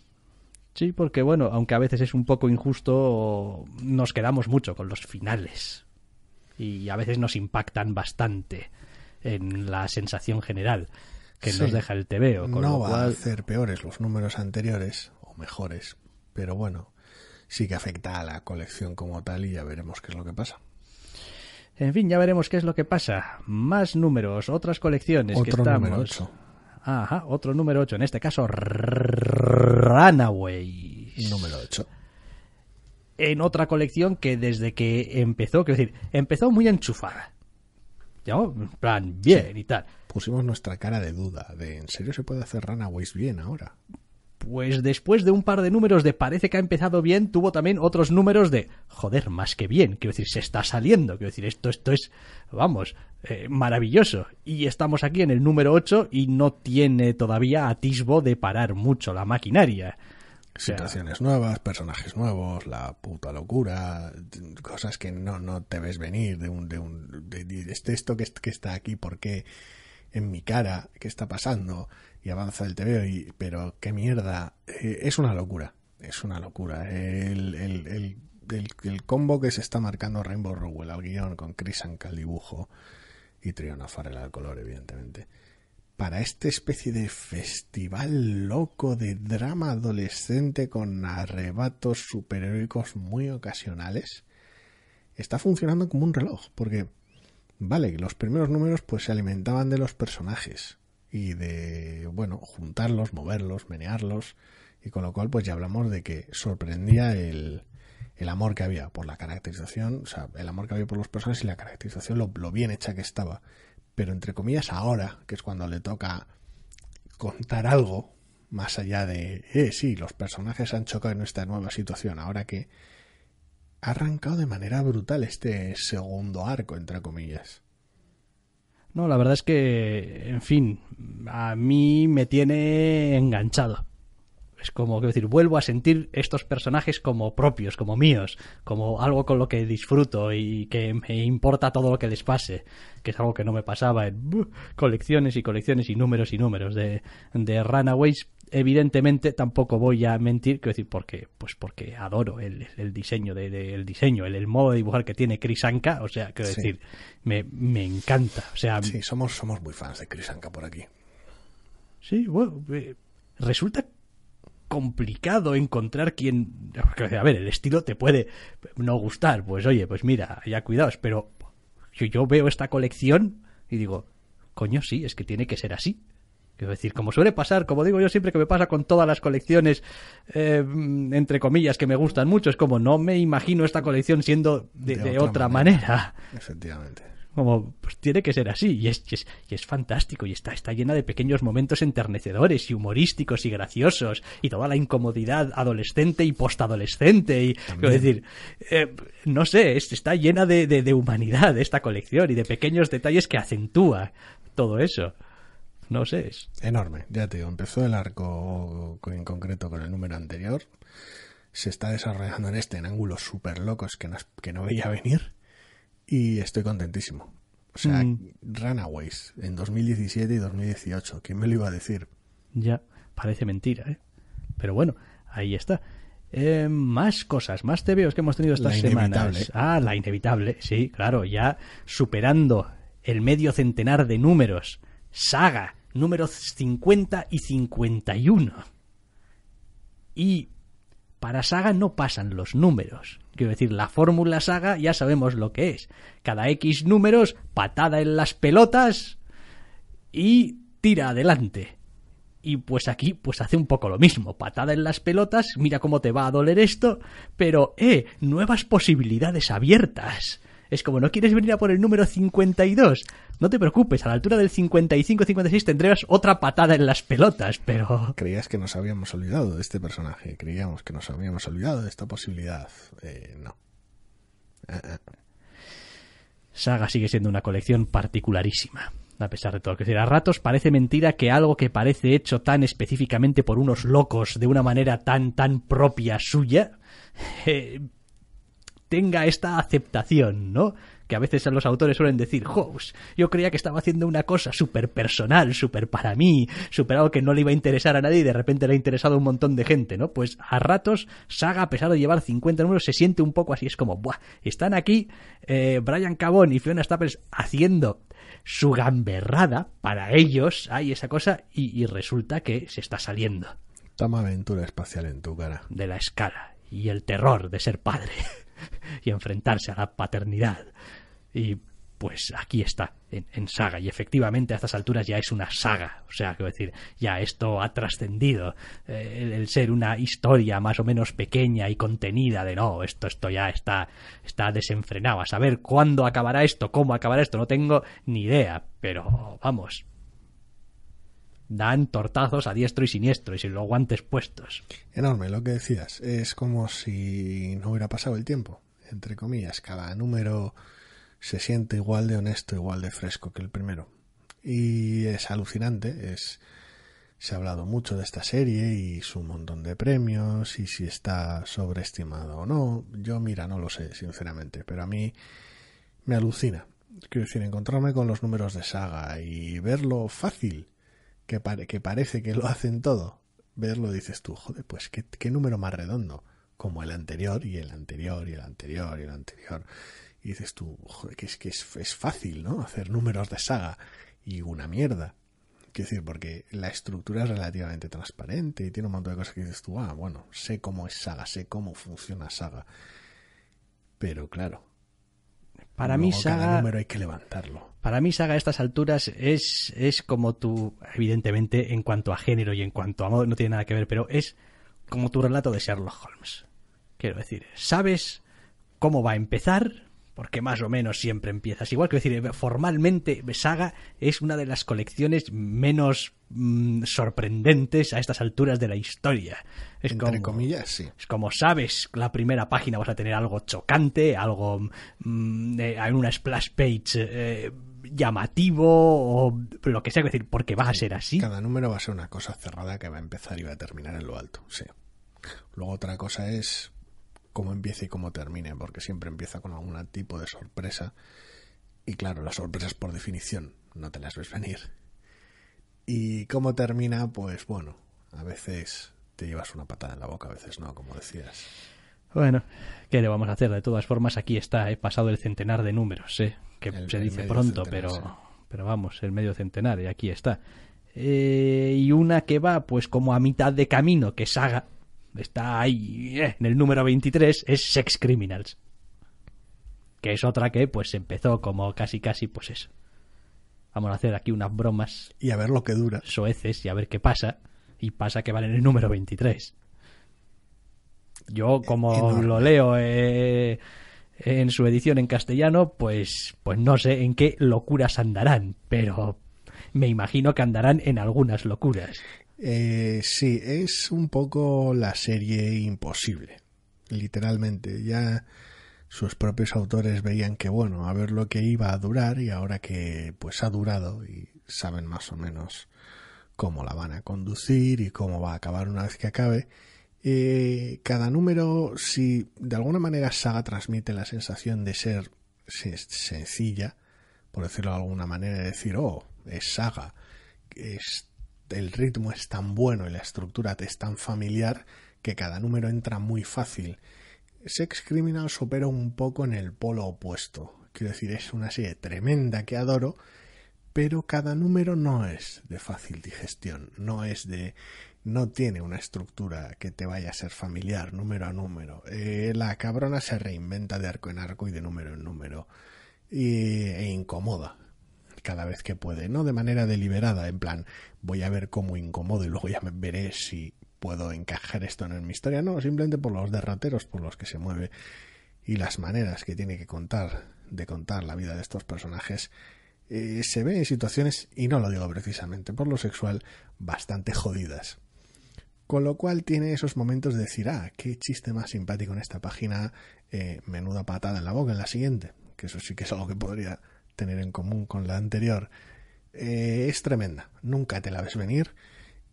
Sí, porque bueno, aunque a veces es un poco injusto, nos quedamos mucho con los finales y a veces nos impactan bastante en la sensación general que nos deja el TV no va a ser peores los números anteriores o mejores, pero bueno, sí que afecta a la colección como tal y ya veremos qué es lo que pasa. En fin, ya veremos qué es lo que pasa. Más números, otras colecciones Otro que estamos. Número 8. Ajá, otro número 8, en este caso Runaway Número 8. En otra colección que desde que empezó, quiero decir, empezó muy enchufada. Ya, oh, en plan, bien y tal. Pusimos nuestra cara de duda, de ¿en serio se puede hacer Runaways bien ahora? Pues después de un par de números de parece que ha empezado bien, tuvo también otros números de joder, más que bien. Quiero decir, se está saliendo. Quiero decir, esto, esto es, vamos, eh, maravilloso. Y estamos aquí en el número 8 y no tiene todavía atisbo de parar mucho la maquinaria. Situaciones nuevas, personajes nuevos, la puta locura, cosas que no, no te ves venir de un, de un, de, este, esto que, que está aquí, ¿por qué? en mi cara, ¿qué está pasando? y avanza el T.V. y, pero qué mierda, eh, es una locura, es una locura. El, combo que se está marcando Rainbow Rowell al guión con Chris Anka dibujo y Triona Farrell al color, evidentemente. Para esta especie de festival loco de drama adolescente con arrebatos superhéroicos muy ocasionales, está funcionando como un reloj, porque, vale, los primeros números pues se alimentaban de los personajes, y de, bueno, juntarlos, moverlos, menearlos, y con lo cual pues ya hablamos de que sorprendía el, amor que había por la caracterización, o sea, el amor que había por los personajes y la caracterización, lo, lo bien hecha que estaba. Pero entre comillas, ahora, que es cuando le toca contar algo, más allá de, eh, sí, los personajes han chocado en esta nueva situación, ahora que ha arrancado de manera brutal este segundo arco, entre comillas. No, la verdad es que, en fin, a mí me tiene enganchado. Es como, quiero decir, vuelvo a sentir estos personajes como propios, como míos, como algo con lo que disfruto y que me importa todo lo que les pase, que es algo que no me pasaba en uh, colecciones y colecciones y números y números de, de Runaways evidentemente tampoco voy a mentir, quiero decir, porque, pues porque adoro el, diseño, de, el diseño, el, modo de dibujar que tiene Chris o sea, quiero decir, me, me, encanta. O sea, sí, somos, somos muy fans de Chris por aquí. Sí, bueno, eh, resulta complicado encontrar quien... A ver, el estilo te puede no gustar, pues oye, pues mira, ya cuidados pero yo, yo veo esta colección y digo, coño, sí, es que tiene que ser así. Quiero decir, como suele pasar, como digo yo siempre que me pasa con todas las colecciones, eh, entre comillas, que me gustan mucho, es como no me imagino esta colección siendo de, otra, manera. Efectivamente. Como, pues tiene que ser así, y es, fantástico, y está, llena de pequeños momentos enternecedores y humorísticos y graciosos, y toda la incomodidad adolescente y postadolescente, y quiero decir, eh, no sé, está llena de humanidad esta colección y de pequeños detalles que acentúa todo eso no sé. Enorme, ya te digo, empezó el arco en concreto con el número anterior. Se está desarrollando en este en ángulos súper locos que no, que no veía venir. Y estoy contentísimo. O sea, mm. Runaways en 2017 y 2018. ¿Quién me lo iba a decir? Ya, parece mentira, ¿eh? Pero bueno, ahí está. Eh, más cosas, más TVOs que hemos tenido estas semana semanas. Ah, la inevitable, sí, claro, ya superando el medio centenar de números. Saga, números 50 y 51. Y para saga no pasan los números. Quiero decir, la fórmula saga ya sabemos lo que es. Cada X números, patada en las pelotas y tira adelante. Y pues aquí, pues hace un poco lo mismo. Patada en las pelotas, mira cómo te va a doler esto, pero, eh, nuevas posibilidades abiertas es como, ¿no quieres venir a por el número 52? No te preocupes, a la altura del 55-56 tendrías otra patada en las pelotas, pero... Creías que nos habíamos olvidado de este personaje, creíamos que nos habíamos olvidado de esta posibilidad. Eh, no. Eh, eh. Saga sigue siendo una colección particularísima a pesar de todo. Que decir, a ratos parece mentira que algo que parece hecho tan específicamente por unos locos, de una manera tan, tan propia suya, eh, tenga esta aceptación, ¿no? Que a veces los autores suelen decir, House, yo creía que estaba haciendo una cosa súper personal, súper para mí, súper algo que no le iba a interesar a nadie y de repente le ha interesado a un montón de gente, ¿no? Pues a ratos, Saga, a pesar de llevar 50 números, se siente un poco así, es como, ¡buah! Están aquí eh, Brian Cabón y Fiona Staples haciendo su gamberrada para ellos, hay esa cosa, y, y resulta que se está saliendo. Toma aventura espacial en tu cara. De la escala y el terror de ser padre y enfrentarse a la paternidad. Y pues aquí está, en, saga. Y efectivamente a estas alturas ya es una saga. O sea, quiero decir, ya esto ha trascendido eh, el, ser una historia más o menos pequeña y contenida de no, esto, esto ya está, está desenfrenado. A saber cuándo acabará esto, cómo acabará esto, no tengo ni idea. Pero vamos, dan tortazos a diestro y siniestro y sin los guantes puestos. Enorme, lo que decías. Es como si no hubiera pasado el tiempo, entre comillas. Cada número se siente igual de honesto, igual de fresco que el primero. Y es alucinante, es se ha hablado mucho de esta serie y su montón de premios y si está sobreestimado o no. Yo mira, no lo sé, sinceramente, pero a mí me alucina. Quiero decir, encontrarme con los números de saga y verlo fácil que, parece que lo hacen todo, verlo dices tú, joder, pues qué, número más redondo, como el anterior y el anterior y el anterior y el anterior. Y dices tú, joder, que es que es, es fácil, ¿no? Hacer números de saga y una mierda. Quiero decir, porque la estructura es relativamente transparente y tiene un montón de cosas que dices tú, ah, bueno, sé cómo es saga, sé cómo funciona saga. Pero claro, para mí, Saga. Cada número hay que levantarlo. Para mí, Saga, a estas alturas es, es como tu. Evidentemente, en cuanto a género y en cuanto a modo, no tiene nada que ver, pero es como tu relato de Sherlock Holmes. Quiero decir, sabes cómo va a empezar, porque más o menos siempre empiezas igual. que decir, formalmente Saga es una de las colecciones menos mm, sorprendentes a estas alturas de la historia. Es Entre como, comillas, sí. Es como sabes, la primera página vas a tener algo chocante, algo. Mm, eh, en una splash page. Eh, llamativo o lo que sea, decir, porque va a ser así. Cada número va a ser una cosa cerrada que va a empezar y va a terminar en lo alto, sí. Luego otra cosa es cómo empieza y cómo termine, porque siempre empieza con algún tipo de sorpresa. Y claro, las sorpresas por definición no te las ves venir. Y cómo termina, pues bueno, a veces te llevas una patada en la boca, a veces no, como decías. Bueno, ¿qué le vamos a hacer? De todas formas, aquí está, he pasado el centenar de números, ¿eh? que se dice pronto, pero, pero vamos, el medio centenar, y aquí está. Eh, y una que va, pues, como a mitad de camino, que Saga está ahí eh, en el número 23, es Sex Criminals. Que es otra que pues empezó como casi casi pues eso. Vamos a hacer aquí unas bromas. Y a ver lo que dura. Sueces. y a ver qué pasa. Y pasa que van en el número 23. Yo eh, como lo leo eh, en su edición en castellano, pues, pues no sé en qué locuras andarán, pero me imagino que andarán en algunas locuras. Eh, sí, es un poco la serie imposible, literalmente. Ya sus propios autores veían que, bueno, a ver lo que iba a durar y ahora que pues ha durado y saben más o menos cómo la van a conducir y cómo va a acabar una vez que acabe. Eh, cada número, si de alguna manera Saga transmite la sensación de ser sencilla, por decirlo de alguna manera, de decir, oh, es saga, es, el ritmo es tan bueno y la estructura te es tan familiar que cada número entra muy fácil. Sex Criminals opera un poco en el polo opuesto. Quiero decir, es una serie tremenda que adoro, pero cada número no es de fácil digestión, no es de no tiene una estructura que te vaya a ser familiar número a número. Eh, la cabrona se reinventa de arco en arco y de número en número y, e incomoda cada vez que puede, no de manera deliberada, en plan, voy a ver cómo incomodo y luego ya me veré si puedo encajar esto en mi historia, no, simplemente por los derrateros por los que se mueve y las maneras que tiene que contar, de contar la vida de estos personajes, eh, se ve en situaciones, y no lo digo precisamente por lo sexual, bastante jodidas. Con lo cual tiene esos momentos de decir, ah, qué chiste más simpático en esta página, eh, menuda patada en la boca en la siguiente, que eso sí que es algo que podría tener en común con la anterior eh, es tremenda. Nunca te la ves venir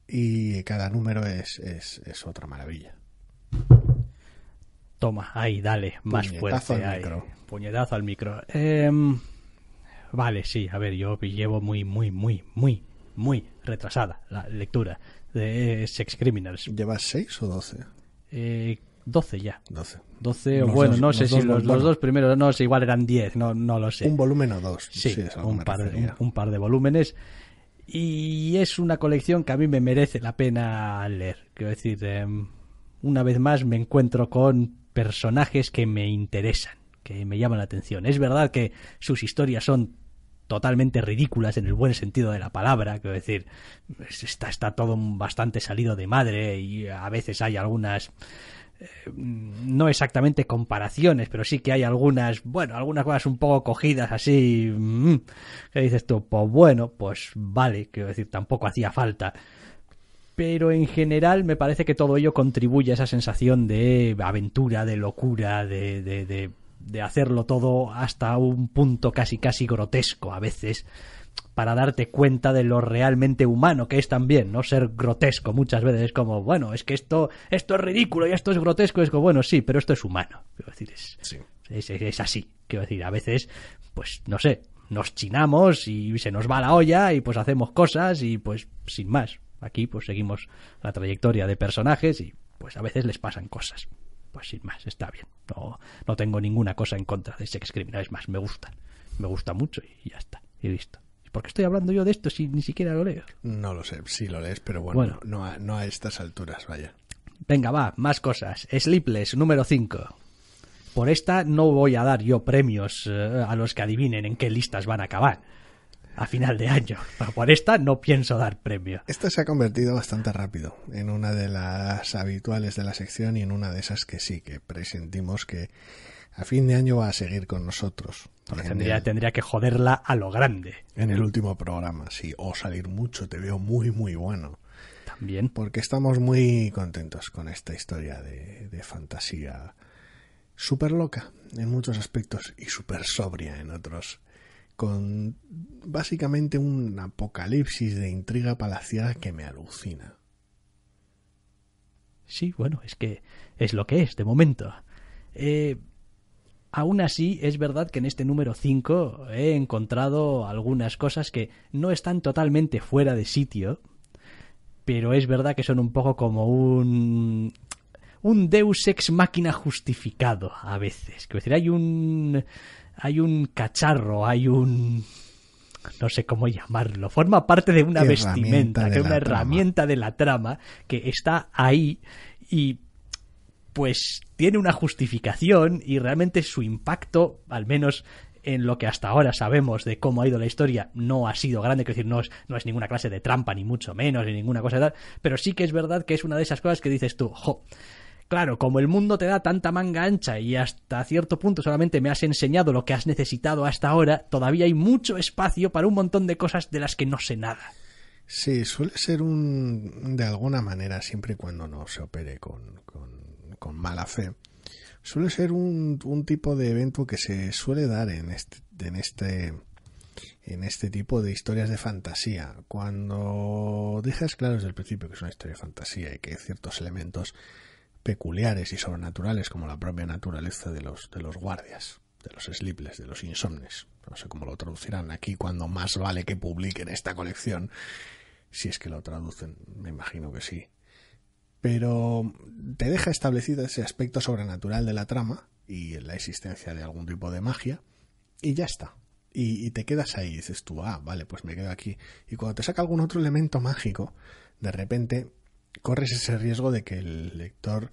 y cada número es, otra maravilla. Toma, ahí, dale, más fuerza, micro. Puñetazo al micro. Em, vale, sí, a ver, yo llevo muy, muy, muy, muy, muy retrasada la lectura de Sex Criminals. ¿Llevas 6 o 12? 12 eh, ya. 12. 12 o bueno, no sé si los, dos primeros, no sé, igual eran 10, no, no lo sé. Un volumen o dos. Sí, un, par, de volúmenes. Y es una colección que a mí me merece la pena leer. Quiero decir, em, una vez más me encuentro con personajes que me interesan, que me llaman la atención. Es verdad que sus historias son totalmente ridículas en el buen sentido de la palabra, quiero decir, está, está todo bastante salido de madre y a veces hay algunas no exactamente comparaciones, pero sí que hay algunas, bueno, algunas cosas un poco cogidas así, mm, que dices tú, pues bueno, pues vale, quiero decir, tampoco hacía falta. Pero en general me parece que todo ello contribuye a esa sensación de aventura, de locura, de, de, de, de hacerlo todo hasta un punto casi casi grotesco a veces para darte cuenta de lo realmente humano que es también, ¿no? Ser grotesco muchas veces es como, bueno, es que esto, esto es ridículo y esto es grotesco, es como, bueno, sí, pero esto es humano, quiero decir, es, es, así, quiero decir, a veces, pues, no sé, nos chinamos y se nos va la olla y pues hacemos cosas y pues, sin más, aquí pues seguimos la trayectoria de personajes y pues a veces les pasan cosas. Pues sin más, está bien. No, no tengo ninguna cosa en contra de Sex Criminal. Es más, me gusta. Me gusta mucho y ya está. Y listo. ¿Por qué estoy hablando yo de esto si ni siquiera lo leo? No lo sé, sí lo lees, pero bueno, bueno. No, a, no a estas alturas, vaya. Venga, va, más cosas. Sleepless, número 5. Por esta no voy a dar yo premios eh, a los que adivinen en qué listas van a acabar a final de año. por esta no pienso dar premio. Esta se ha convertido bastante rápido en una de las habituales de la sección y en una de esas que sí, que presentimos que a fin de año va a seguir con nosotros. Tendría, que joderla a lo grande. En el último programa, sí. O salir mucho, te veo muy, muy bueno. También. Porque estamos muy contentos con esta historia de, fantasía súper loca en muchos aspectos y súper sobria en otros. Con básicamente un apocalipsis de intriga palaciada que me alucina. Sí, bueno, es que es lo que es de momento. Eh, Aún así, es verdad que en este número 5 he encontrado algunas cosas que no están totalmente fuera de sitio, pero es verdad que son un poco como un un Deus ex máquina justificado a veces. Quiero decir, hay un hay un cacharro, hay un no sé cómo llamarlo, forma parte de una vestimenta, de una herramienta de la trama que está ahí y pues tiene una justificación y realmente su impacto, al menos en lo que hasta ahora sabemos de cómo ha ido la historia, no ha sido grande, que decir, no es, ninguna clase de trampa, ni mucho menos, ni ninguna cosa de tal, pero sí que es verdad que es una de esas cosas que dices tú, jo, Claro, como el mundo te da tanta manga ancha y hasta cierto punto solamente me has enseñado lo que has necesitado hasta ahora, todavía hay mucho espacio para un montón de cosas de las que no sé nada. Sí, suele ser un... de alguna manera, siempre y cuando no se opere con con mala fe, suele ser un, un, tipo de evento que se suele dar en este, en este en este tipo de historias de fantasía. Cuando dejas claro desde el principio que es una historia de fantasía y que hay ciertos elementos peculiares y sobrenaturales como la propia naturaleza de los, de los guardias, de los sleepless, de los insomnes. No sé cómo lo traducirán aquí cuando más vale que publiquen esta colección. Si es que lo traducen, me imagino que sí pero te deja establecido ese aspecto sobrenatural de la trama y la existencia de algún tipo de magia, y ya está. Y, te quedas ahí dices tú, ah, vale, pues me quedo aquí. Y cuando te saca algún otro elemento mágico, de repente corres ese riesgo de que el lector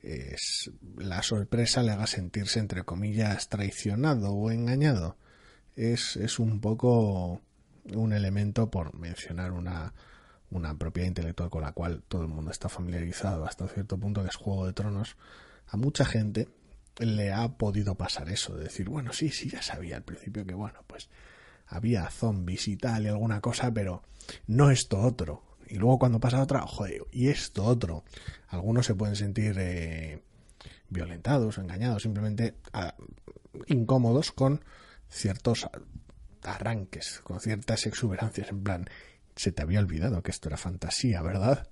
es eh, la sorpresa le haga sentirse, entre comillas, traicionado o engañado. Es, es un poco un elemento, por mencionar una, una propiedad intelectual con la cual todo el mundo está familiarizado hasta cierto punto, que es Juego de Tronos, a mucha gente le ha podido pasar eso, de decir, bueno, sí, sí, ya sabía al principio que, bueno, pues había zombies y tal y alguna cosa, pero no esto otro. Y luego cuando pasa otra, joder, y esto otro. Algunos se pueden sentir eh, violentados, engañados, simplemente ah, incómodos con ciertos arranques, con ciertas exuberancias, en plan, se te había olvidado que esto era fantasía, ¿verdad?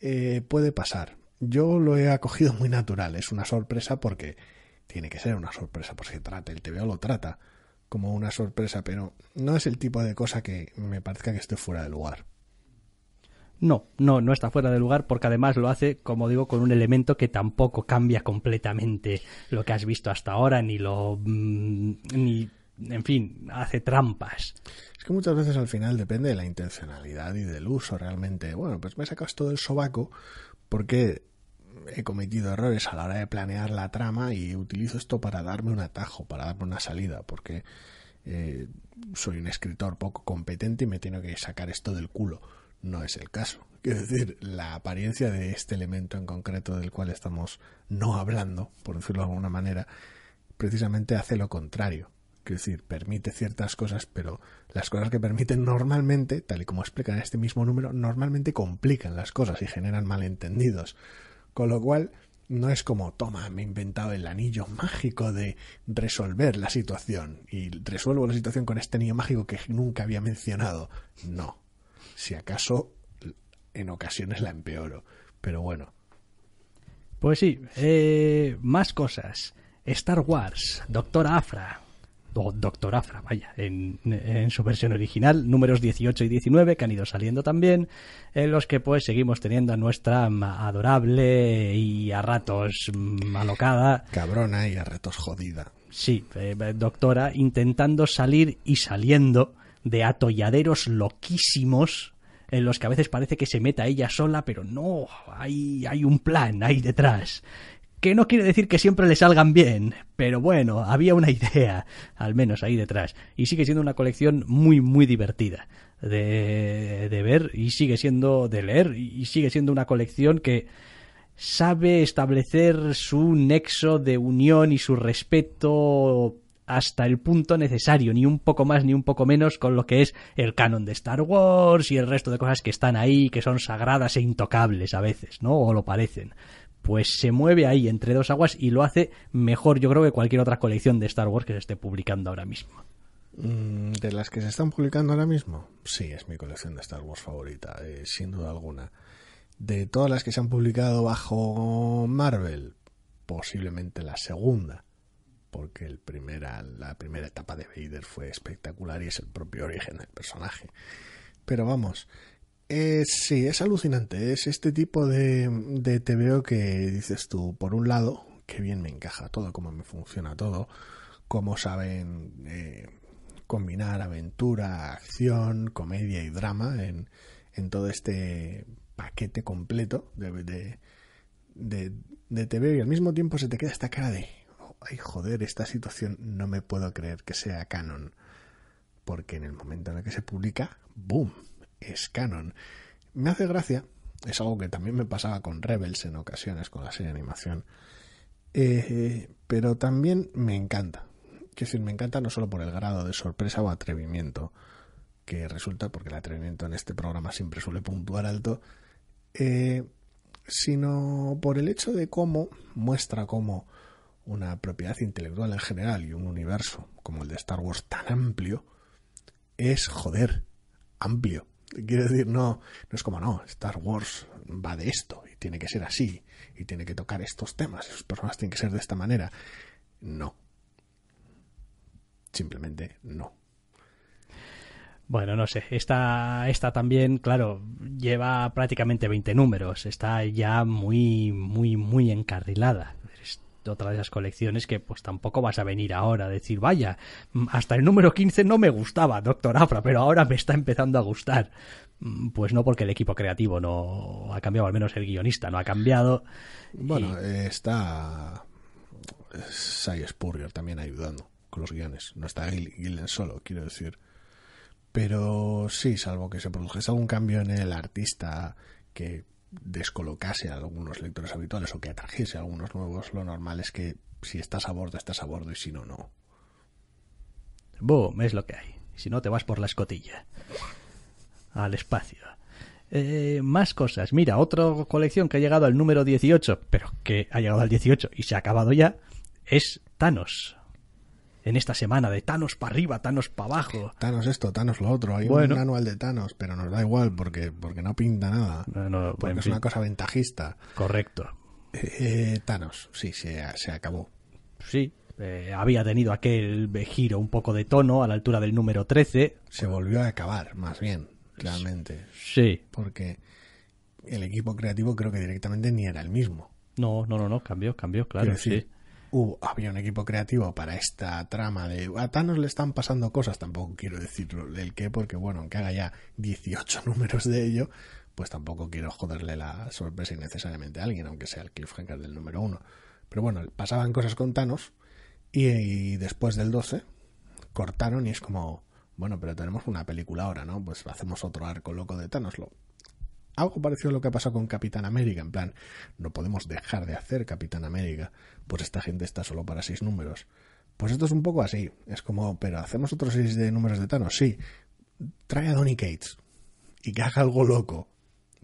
Eh, puede pasar. Yo lo he acogido muy natural, es una sorpresa porque tiene que ser una sorpresa, por si trata, el TVO lo trata como una sorpresa, pero no es el tipo de cosa que me parezca que esté fuera de lugar. No, no, no está fuera de lugar porque además lo hace, como digo, con un elemento que tampoco cambia completamente lo que has visto hasta ahora, ni lo... Mm, ni... en fin, hace trampas que muchas veces al final depende de la intencionalidad y del uso realmente. Bueno, pues me sacado esto del sobaco porque he cometido errores a la hora de planear la trama y utilizo esto para darme un atajo, para darme una salida, porque eh, soy un escritor poco competente y me tengo que sacar esto del culo. No es el caso. Quiero decir, la apariencia de este elemento en concreto del cual estamos no hablando, por decirlo de alguna manera, precisamente hace lo contrario. Quiero decir, permite ciertas cosas, pero las cosas que permiten normalmente, tal y como explican este mismo número, normalmente complican las cosas y generan malentendidos. Con lo cual, no es como, toma, me he inventado el anillo mágico de resolver la situación y resuelvo la situación con este anillo mágico que nunca había mencionado. No. Si acaso, en ocasiones la empeoro. Pero bueno. Pues sí, eh, más cosas. Star Wars, Doctor Afra, o Doctor Afra, vaya, en, su versión original, números 18 y 19 que han ido saliendo también, en los que pues seguimos teniendo a nuestra adorable y a ratos malocada. Cabrona y a ratos jodida. Sí, eh, doctora, intentando salir y saliendo de atolladeros loquísimos en los que a veces parece que se meta ella sola, pero no, hay, hay un plan ahí detrás que no quiere decir que siempre le salgan bien, pero bueno, había una idea, al menos ahí detrás, y sigue siendo una colección muy, muy divertida de, de ver y sigue siendo de leer y sigue siendo una colección que sabe establecer su nexo de unión y su respeto hasta el punto necesario, ni un poco más ni un poco menos con lo que es el canon de Star Wars y el resto de cosas que están ahí, que son sagradas e intocables a veces, ¿no? O lo parecen pues se mueve ahí entre dos aguas y lo hace mejor, yo creo, que cualquier otra colección de Star Wars que se esté publicando ahora mismo. Mm, de las que se están publicando ahora mismo, sí, es mi colección de Star Wars favorita, eh, sin duda alguna. De todas las que se han publicado bajo Marvel, posiblemente la segunda, porque el primera, la primera etapa de Vader fue espectacular y es el propio origen del personaje. Pero vamos, sí, es alucinante. Es este tipo de, de te veo que dices tú, por un lado, que bien me encaja todo, cómo me funciona todo, cómo saben eh, combinar aventura, acción, comedia y drama en, todo este paquete completo de, de, y al mismo tiempo se te queda esta cara de, ay joder, esta situación no me puedo creer que sea canon. Porque en el momento en el que se publica, ¡boom! es canon. Me hace gracia, es algo que también me pasaba con Rebels en ocasiones, con la serie de animación, eh, pero también me encanta. Quiero decir, me encanta no solo por el grado de sorpresa o atrevimiento que resulta, porque el atrevimiento en este programa siempre suele puntuar alto, eh, sino por el hecho de cómo muestra cómo una propiedad intelectual en general y un universo como el de Star Wars tan amplio es, joder, amplio. Quiere decir, no, no es como no, Star Wars va de esto y tiene que ser así y tiene que tocar estos temas, sus personas tienen que ser de esta manera. No. Simplemente no. Bueno, no sé, esta, esta también, claro, lleva prácticamente 20 números, está ya muy, muy, muy encarrilada otra de esas colecciones que pues tampoco vas a venir ahora a decir, vaya, mm, hasta el número 15 no me gustaba Doctor Afra, pero ahora me está empezando a gustar. Mm, pues no porque el equipo creativo no ha cambiado, al menos el guionista no ha cambiado. Bueno, eh, está eh, Sai Spurrier también ayudando con los guiones, no está Gilden solo, quiero decir. Pero sí, salvo que se produjese algún cambio en el artista que descolocase a algunos lectores habituales o que atrajese a algunos nuevos, lo normal es que si estás a bordo, estás a bordo y si no, no. Boom, es lo que hay. Si no, te vas por la escotilla. Al espacio. Eh, más cosas. Mira, otra colección que ha llegado al número 18, pero que ha llegado al 18 y se ha acabado ya, es Thanos en esta semana de Thanos para arriba, Thanos para abajo. Thanos esto, Thanos lo otro. Hay un manual de Thanos, pero nos da igual porque, porque no pinta nada. No, porque es una cosa ventajista. Correcto. Eh, Thanos, sí, se, acabó. Sí, eh, había tenido aquel giro un poco de tono a la altura del número 13. Se volvió a acabar, más bien, claramente. Sí. Porque el equipo creativo creo que directamente ni era el mismo. No, no, no, no, cambió, cambió, claro, sí había un equipo creativo para esta trama de a Thanos le están pasando cosas, tampoco quiero decirlo del qué, porque bueno, aunque haga ya 18 números de ello, pues tampoco quiero joderle la sorpresa innecesariamente a alguien, aunque sea el cliffhanger del número uno. Pero bueno, pasaban cosas con Thanos y, después del 12 cortaron y es como, bueno, pero tenemos una película ahora, ¿no? Pues hacemos otro arco loco de Thanos, algo parecido a lo que ha pasado con Capitán América, en plan, no podemos dejar de hacer Capitán América, pues esta gente está solo para seis números. Pues esto es un poco así, es como, pero hacemos otros seis de números de Thanos, sí, trae a Donny Cates y que haga algo loco.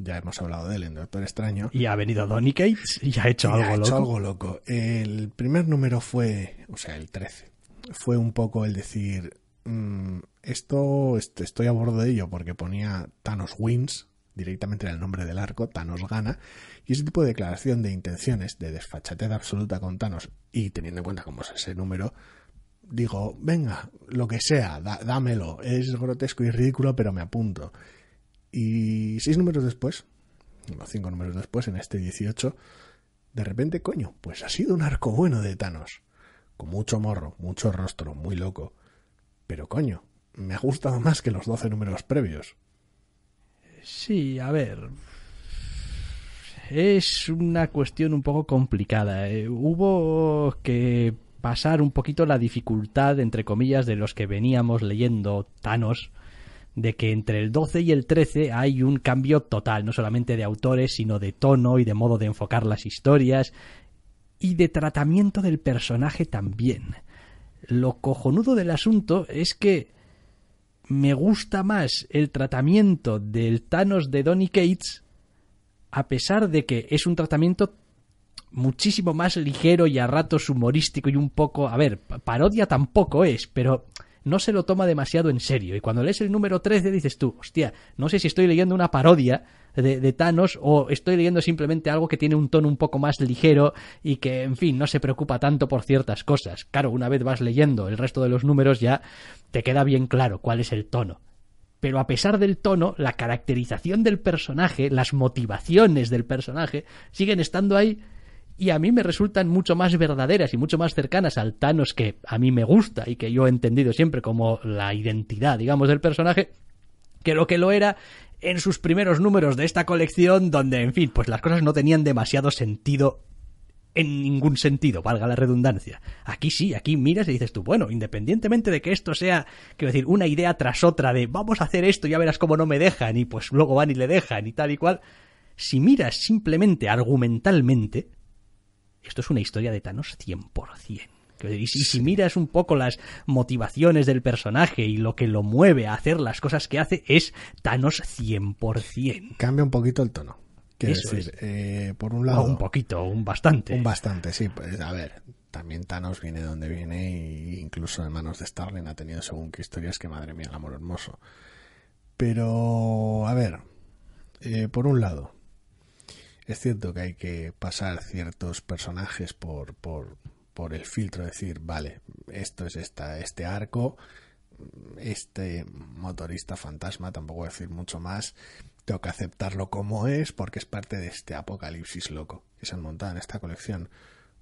Ya hemos hablado de él en Doctor Extraño. Y ha venido Donny Cates y ha hecho, algo, ha hecho loco. algo loco. El primer número fue, o sea, el 13, fue un poco el decir, mm, esto, esto estoy a bordo de ello porque ponía Thanos Wins, directamente el nombre del arco, Thanos gana, y ese tipo de declaración de intenciones, de desfachatez absoluta con Thanos, y teniendo en cuenta cómo es ese número, digo, venga, lo que sea, dámelo, es grotesco y ridículo, pero me apunto. Y seis números después, O cinco números después, en este 18, de repente, coño, pues ha sido un arco bueno de Thanos, con mucho morro, mucho rostro, muy loco, pero coño, me ha gustado más que los doce números previos. Sí, a ver. Es una cuestión un poco complicada. ¿eh? Hubo que pasar un poquito la dificultad, entre comillas, de los que veníamos leyendo Thanos, de que entre el 12 y el 13 hay un cambio total, no solamente de autores, sino de tono y de modo de enfocar las historias y de tratamiento del personaje también. Lo cojonudo del asunto es que me gusta más el tratamiento del Thanos de Donny Cates, a pesar de que es un tratamiento muchísimo más ligero y a ratos humorístico y un poco, a ver, parodia tampoco es, pero no se lo toma demasiado en serio. Y cuando lees el número 13 dices tú, hostia, no sé si estoy leyendo una parodia de, de, Thanos o estoy leyendo simplemente algo que tiene un tono un poco más ligero y que, en fin, no se preocupa tanto por ciertas cosas. Claro, una vez vas leyendo el resto de los números ya te queda bien claro cuál es el tono. Pero a pesar del tono, la caracterización del personaje, las motivaciones del personaje siguen estando ahí y a mí me resultan mucho más verdaderas y mucho más cercanas al Thanos que a mí me gusta y que yo he entendido siempre como la identidad, digamos, del personaje, que lo que lo era en sus primeros números de esta colección, donde, en fin, pues las cosas no tenían demasiado sentido en ningún sentido, valga la redundancia. Aquí sí, aquí miras y dices tú, bueno, independientemente de que esto sea, quiero decir, una idea tras otra de vamos a hacer esto, ya verás cómo no me dejan, y pues luego van y le dejan, y tal y cual. Si miras simplemente argumentalmente, esto es una historia de Thanos 100%. Y si, si, miras un poco las motivaciones del personaje y lo que lo mueve a hacer las cosas que hace, es Thanos 100%. Cambia un poquito el tono. Quiero decir, eh, por un lado. un poquito, un bastante. Un bastante, sí. Pues, a ver, también Thanos viene donde viene, e incluso en manos de Starling ha tenido según qué historias que madre mía, el amor hermoso. Pero, a ver, eh, por un lado, es cierto que hay que pasar ciertos personajes por, por, el filtro, decir, vale, esto es este arco, este motorista fantasma, tampoco decir mucho más, tengo que aceptarlo como es porque es parte de este apocalipsis loco que se han montado en esta colección,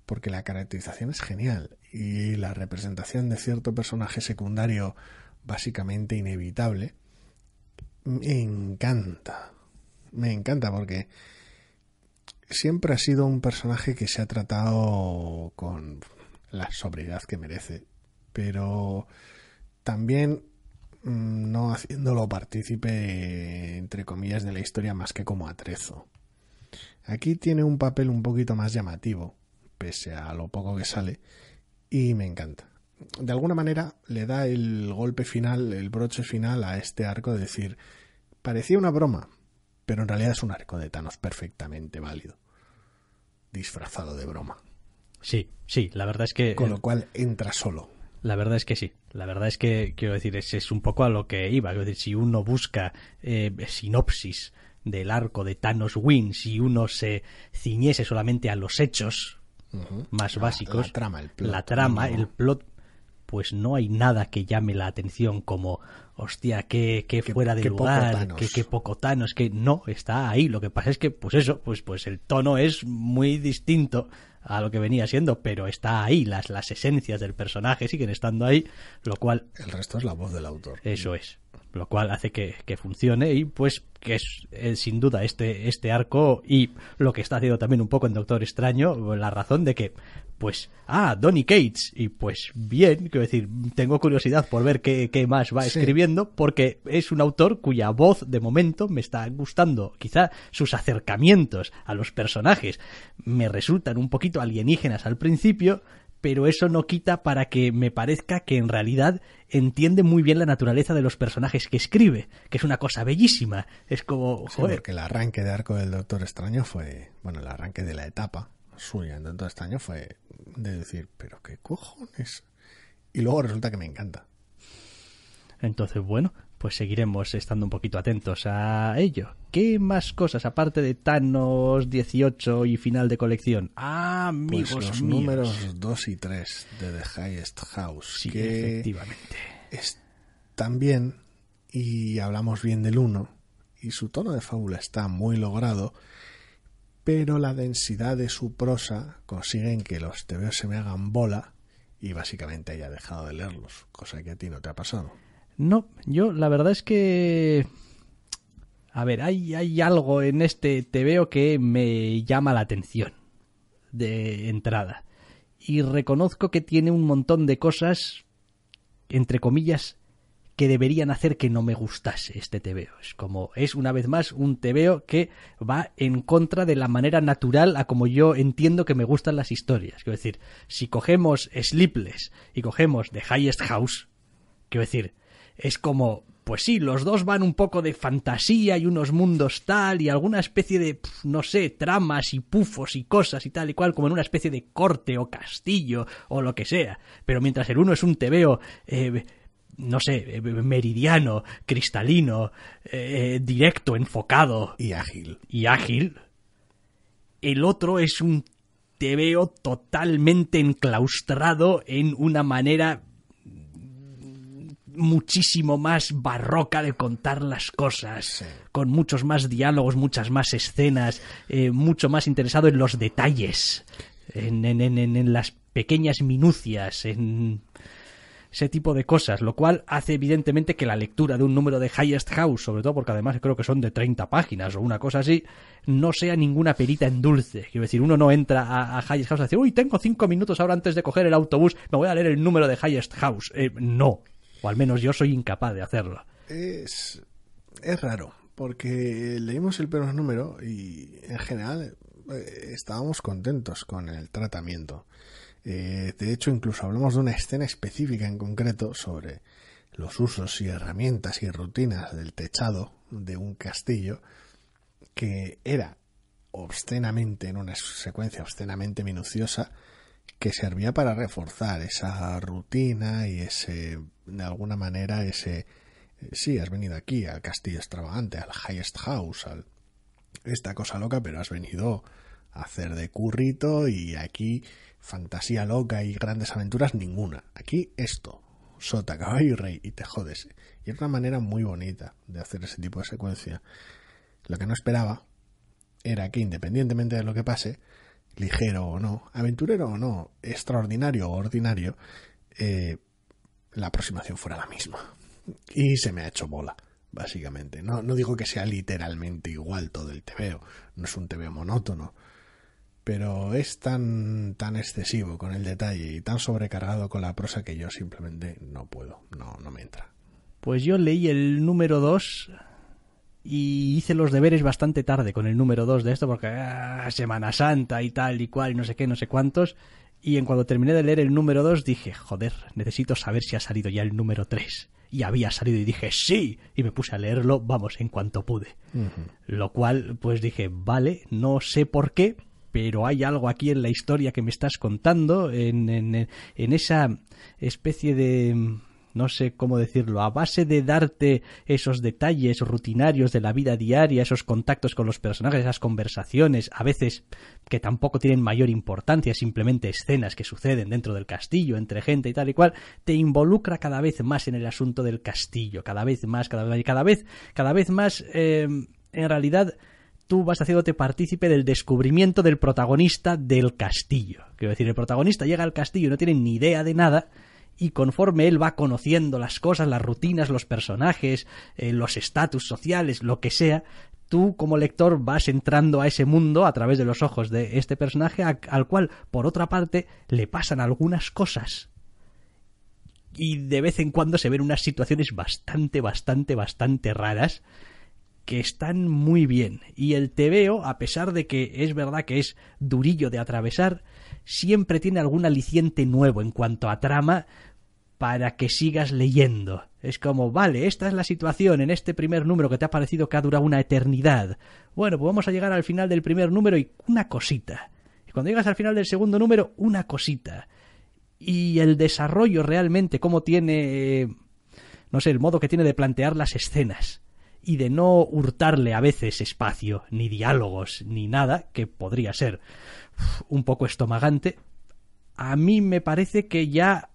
porque la caracterización es genial y la representación de cierto personaje secundario básicamente inevitable me encanta, me encanta porque siempre ha sido un personaje que se ha tratado con la sobriedad que merece, pero también mm, no haciéndolo partícipe, entre comillas, de la historia más que como atrezo. Aquí tiene un papel un poquito más llamativo, pese a lo poco que sale, y me encanta. De alguna manera le da el golpe final, el broche final a este arco de decir, parecía una broma, pero en realidad es un arco de Thanos perfectamente válido, disfrazado de broma. Sí, sí, la verdad es que... Con lo cual entra solo. La verdad es que sí. La verdad es que, quiero decir, es, es un poco a lo que iba. si uno busca eh, sinopsis del arco de Thanos Win, si uno se ciñese solamente a los hechos más básicos, la trama, trama, el plot pues no hay nada que llame la atención como hostia, que, fuera de lugar, poco que, poco tano, es que no, está ahí. Lo que pasa es que, pues eso, pues, pues el tono es muy distinto a lo que venía siendo, pero está ahí, las, las esencias del personaje siguen estando ahí, lo cual... El resto es la voz del autor. Eso es, lo cual hace que, que funcione y pues que es eh, sin duda este, este arco y lo que está haciendo también un poco en Doctor Extraño, la razón de que pues, ah, Donny Cates. Y pues bien, quiero decir, tengo curiosidad por ver qué, más va escribiendo, porque es un autor cuya voz de momento me está gustando. Quizá sus acercamientos a los personajes me resultan un poquito alienígenas al principio, pero eso no quita para que me parezca que en realidad entiende muy bien la naturaleza de los personajes que escribe, que es una cosa bellísima. Es como... Joder. porque el arranque de Arco del Doctor Extraño fue, bueno, el arranque de la etapa, en todo este año fue de decir, pero qué cojones. Y luego resulta que me encanta. Entonces, bueno, pues seguiremos estando un poquito atentos a ello. ¿Qué más cosas aparte de Thanos 18 y final de colección? Ah, pues amigos los números 2 y 3 de The Highest House. efectivamente. Están bien y hablamos bien del 1 y su tono de fábula está muy logrado pero la densidad de su prosa consiguen que los tebeos se me hagan bola y básicamente haya dejado de leerlos, cosa que a ti no te ha pasado. No, yo la verdad es que... A ver, hay, hay algo en este tebeo que me llama la atención de entrada. Y reconozco que tiene un montón de cosas, entre comillas, que deberían hacer que no me gustase este tebeo. Es como, es una vez más un tebeo que va en contra de la manera natural a como yo entiendo que me gustan las historias. Quiero decir, si cogemos Sleepless y cogemos The Highest House, quiero decir, es como, pues sí, los dos van un poco de fantasía y unos mundos tal y alguna especie de, no sé, tramas y pufos y cosas y tal y cual, como en una especie de corte o castillo o lo que sea. Pero mientras el uno es un tebeo eh, no sé, eh, meridiano, cristalino, eh, eh, directo, enfocado. Y ágil. Y ágil. El otro es un te veo totalmente enclaustrado en una manera muchísimo más barroca de contar las cosas, con muchos más diálogos, muchas más escenas, mucho más interesado en los detalles, en, en, en, en las pequeñas minucias, en ese tipo de cosas, lo cual hace evidentemente que la lectura de un número de Highest House, sobre todo porque además creo que son de 30 páginas o una cosa así, no sea ninguna perita en dulce. Quiero decir, uno no entra a, Highest House a decir, uy, tengo 5 minutos ahora antes de coger el autobús, me voy a leer el número de Highest House. Eh, no, o al menos yo soy incapaz de hacerlo. Es, es raro, porque leímos el primer número y en general eh, estábamos contentos con el tratamiento. Eh, de hecho, incluso hablamos de una escena específica en concreto sobre los usos y herramientas y rutinas del techado de un castillo que era obscenamente, en una secuencia obscenamente minuciosa, que servía para reforzar esa rutina y ese, de alguna manera, ese, eh, sí, has venido aquí al castillo extravagante, al highest house, al esta cosa loca, pero has venido a hacer de currito y aquí fantasía loca y grandes aventuras, ninguna. Aquí esto, sota, caballo y rey, y te jodes. Y es una manera muy bonita de hacer ese tipo de secuencia. Lo que no esperaba era que, independientemente de lo que pase, ligero o no, aventurero o no, extraordinario o ordinario, eh, la aproximación fuera la misma. Y se me ha hecho bola, básicamente. No, no digo que sea literalmente igual todo el TVO, no es un tebeo monótono, pero es tan, tan excesivo con el detalle y tan sobrecargado con la prosa que yo simplemente no puedo, no, no me entra. Pues yo leí el número 2 y hice los deberes bastante tarde con el número 2 de esto porque ah, Semana Santa y tal y cual, no sé qué, no sé cuántos. Y en cuando terminé de leer el número 2 dije, joder, necesito saber si ha salido ya el número 3. Y había salido y dije, sí. Y me puse a leerlo, vamos, en cuanto pude. Lo cual, pues dije, vale, no sé por qué, pero hay algo aquí en la historia que me estás contando, en, en, esa especie de no sé cómo decirlo, a base de darte esos detalles rutinarios de la vida diaria, esos contactos con los personajes, esas conversaciones, a veces que tampoco tienen mayor importancia, simplemente escenas que suceden dentro del castillo, entre gente y tal y cual, te involucra cada vez más en el asunto del castillo, cada vez más, cada vez, cada vez, cada vez más, eh, en realidad tú vas haciéndote partícipe del descubrimiento del protagonista del castillo. Quiero decir, el protagonista llega al castillo y no tiene ni idea de nada, y conforme él va conociendo las cosas, las rutinas, los personajes, eh, los estatus sociales, lo que sea, tú como lector vas entrando a ese mundo a través de los ojos de este personaje al cual, por otra parte, le pasan algunas cosas. Y de vez en cuando se ven unas situaciones bastante, bastante, bastante raras que están muy bien. Y el Veo, a pesar de que es verdad que es durillo de atravesar, siempre tiene algún aliciente nuevo en cuanto a trama para que sigas leyendo. Es como, vale, esta es la situación en este primer número que te ha parecido que ha durado una eternidad. Bueno, pues vamos a llegar al final del primer número y una cosita. Y cuando llegas al final del segundo número, una cosita. Y el desarrollo realmente, cómo tiene... no sé, el modo que tiene de plantear las escenas y de no hurtarle a veces espacio, ni diálogos, ni nada, que podría ser un poco estomagante, a mí me parece que ya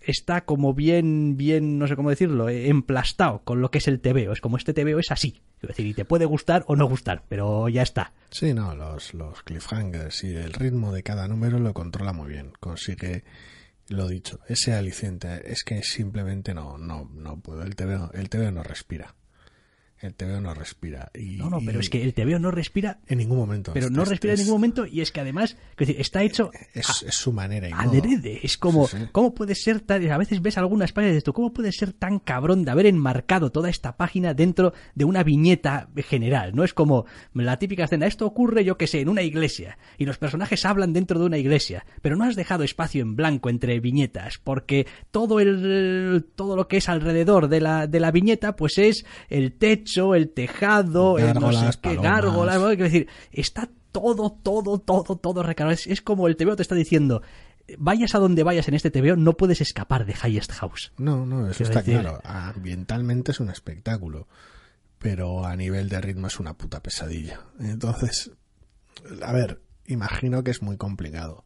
está como bien, bien, no sé cómo decirlo, eh, emplastado con lo que es el TVO. Es como este TVO es así. Es decir, y te puede gustar o no gustar, pero ya está. Sí, no, los, cliffhangers y el ritmo de cada número lo controla muy bien. Consigue, lo dicho, ese aliciente. Es que simplemente no, no, no puedo. El TVO, el TVO no respira. El TVO no respira. no, no, pero es que el TVO no respira. En ningún momento. Pero no respira en ningún momento y es que además está hecho. Es, su manera. Y Es como, ¿cómo puede ser tan. A veces ves algunas páginas de esto. ¿Cómo puede ser tan cabrón de haber enmarcado toda esta página dentro de una viñeta general? No es como la típica escena. Esto ocurre, yo que sé, en una iglesia. Y los personajes hablan dentro de una iglesia. Pero no has dejado espacio en blanco entre viñetas. Porque todo el. todo lo que es alrededor de la, de la viñeta, pues es el techo el tejado, el no sé qué, gárgolas, decir, está todo, todo, todo, todo recargado. Es, como el TVO te está diciendo, vayas a donde vayas en este TVO, no puedes escapar de Highest House. No, no, eso está claro. Ambientalmente es un espectáculo, pero a nivel de ritmo es una puta pesadilla. Entonces, a ver, imagino que es muy complicado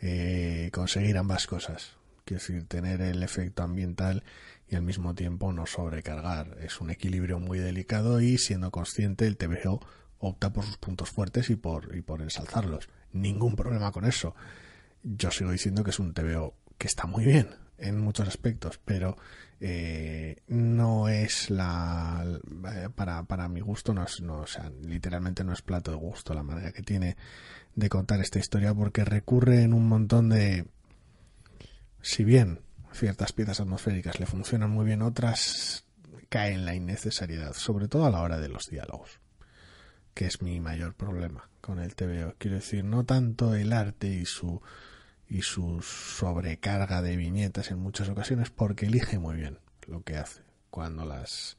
eh, conseguir ambas cosas. es decir, tener el efecto ambiental y al mismo tiempo no sobrecargar. Es un equilibrio muy delicado y siendo consciente el TVO opta por sus puntos fuertes y por, y por ensalzarlos. Ningún problema con eso. Yo sigo diciendo que es un TVO que está muy bien en muchos aspectos, pero eh, no es la eh, para, mi gusto no literalmente no es plato de gusto la manera que tiene de contar esta historia porque recurre en un montón de si bien ciertas piezas atmosféricas le funcionan muy bien, otras caen en la innecesariedad, sobre todo a la hora de los diálogos, que es mi mayor problema con el TVO. Quiero decir, no tanto el arte y su y su sobrecarga de viñetas en muchas ocasiones porque elige muy bien lo que hace cuando las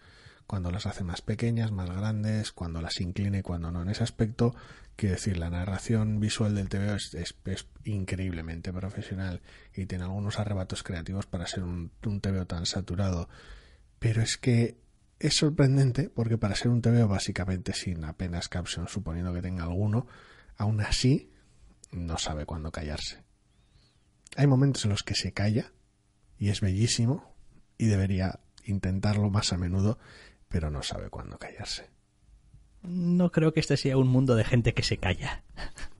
cuando las hace más pequeñas, más grandes, cuando las incline, y cuando no. En ese aspecto, quiero decir, la narración visual del TVO es, increíblemente profesional y tiene algunos arrebatos creativos para ser un, un tan saturado. Pero es que es sorprendente porque para ser un TVO básicamente sin apenas caption, suponiendo que tenga alguno, aún así no sabe cuándo callarse. Hay momentos en los que se calla y es bellísimo y debería intentarlo más a menudo pero no sabe cuándo callarse. No creo que este sea un mundo de gente que se calla.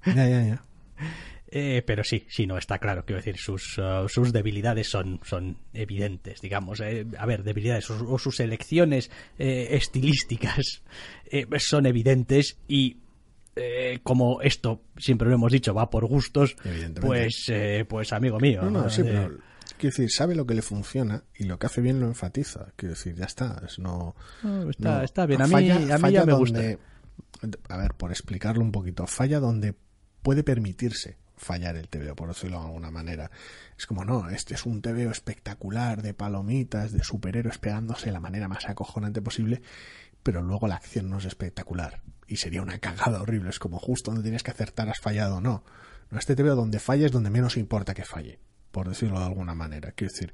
Ya, ya, ya. Eh, pero sí, sí, no, está claro. Quiero decir, sus, uh, sus debilidades son, son evidentes, digamos. Eh, a ver, debilidades o, sus elecciones eh, estilísticas son evidentes y como esto siempre lo hemos dicho, va por gustos, pues, pues amigo mío. No, Quiero decir, sabe lo que le funciona y lo que hace bien lo enfatiza. Quiero decir, ya está. Es no, está, bien. A mí, ya me gusta. A ver, por explicarlo un poquito, falla donde puede permitirse fallar el TVO, por decirlo de alguna manera. Es como, no, este es un TVO espectacular de palomitas, de superhéroes pegándose de la manera más acojonante posible, pero luego la acción no es espectacular. Y sería una cagada horrible. Es como justo donde tienes que acertar has fallado o no. No, este TVO donde falla es donde menos importa que falle por decirlo de alguna manera. Quiero decir,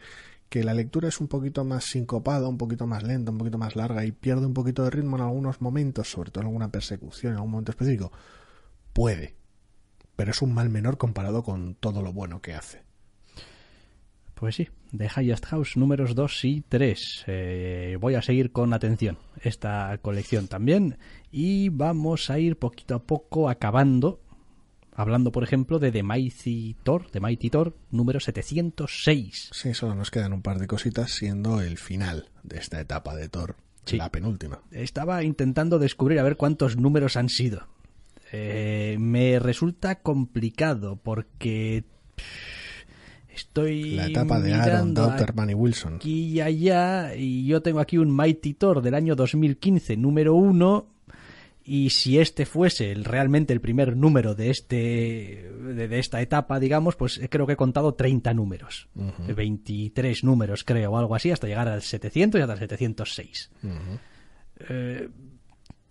que la lectura es un poquito más sincopada, un poquito más lenta, un poquito más larga y pierde un poquito de ritmo en algunos momentos, sobre todo en alguna persecución, en algún momento específico. Puede, pero es un mal menor comparado con todo lo bueno que hace. Pues sí, de Highest House números 2 y 3. Eh, voy a seguir con atención esta colección también y vamos a ir poquito a poco acabando Hablando, por ejemplo, de The Mighty Thor, The Mighty Thor número 706. Sí, solo nos quedan un par de cositas siendo el final de esta etapa de Thor, la penúltima. Estaba intentando descubrir a ver cuántos números han sido. Eh, me resulta complicado porque estoy la etapa de Aaron Dr. Manny Wilson aquí y allá y yo tengo aquí un Mighty Thor del año 2015 número 1 y si este fuese realmente el primer número de este de, esta etapa, digamos, pues eh, creo que he contado 30 números, 23 números creo, o algo así, hasta llegar al 700 y hasta el 706. Eh,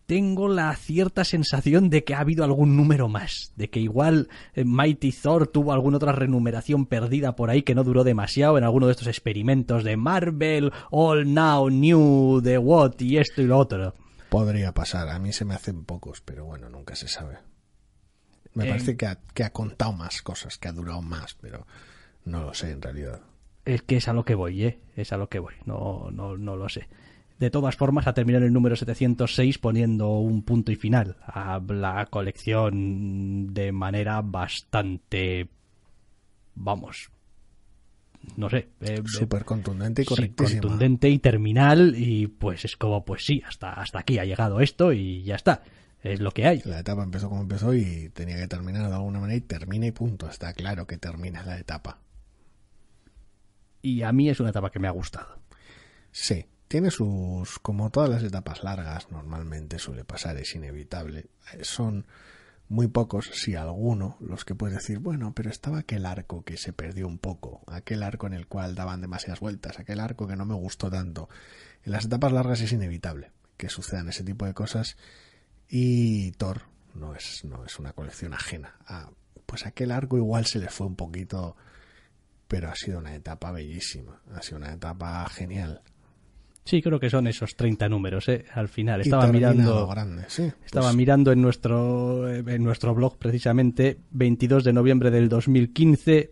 tengo la cierta sensación de que ha habido algún número más, de que igual eh, Mighty Thor tuvo alguna otra renumeración perdida por ahí que no duró demasiado en alguno de estos experimentos de Marvel, All Now, New, The What y esto y lo otro podría pasar. A mí se me hacen pocos, pero bueno, nunca se sabe. Me eh, parece que ha, contado más cosas, que ha durado más, pero no lo sé en realidad. Es que es a lo que voy, ¿eh? Es a lo que voy, no, no, no lo sé. De todas formas, ha terminado el número 706 poniendo un punto y final a la colección de manera bastante, vamos, no sé. Eh, Súper contundente y correctísimo Sí, contundente y terminal y pues es como, pues sí, hasta, hasta aquí ha llegado esto y ya está. Es lo que hay. La etapa empezó como empezó y tenía que terminar de alguna manera y termina y punto. Está claro que termina la etapa. Y a mí es una etapa que me ha gustado. Sí, tiene sus, como todas las etapas largas normalmente suele pasar, es inevitable. Eh, son muy pocos, si alguno, los que puedes decir, bueno, pero estaba aquel arco que se perdió un poco, aquel arco en el cual daban demasiadas vueltas, aquel arco que no me gustó tanto. En las etapas largas es inevitable que sucedan ese tipo de cosas y Thor no es, no es una colección ajena. pues aquel arco igual se le fue un poquito, pero ha sido una etapa bellísima, ha sido una etapa genial, Sí, creo que son esos 30 números, ¿eh? Al final estaba mirando Estaba pues. mirando en nuestro en nuestro blog precisamente 22 de noviembre del 2015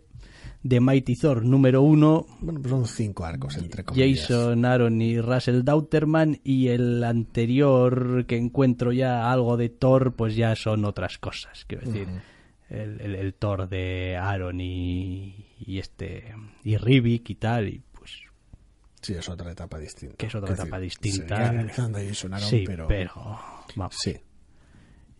de Mighty Thor número 1. Bueno, pues son cinco arcos entre comillas. Jason Aaron y Russell Dauterman y el anterior que encuentro ya algo de Thor, pues ya son otras cosas, quiero decir. El, el, Thor de Aaron y, y este y Rivik y tal y Sí, es otra etapa distinta. Que es otra etapa distinta. sí, pero... Sí.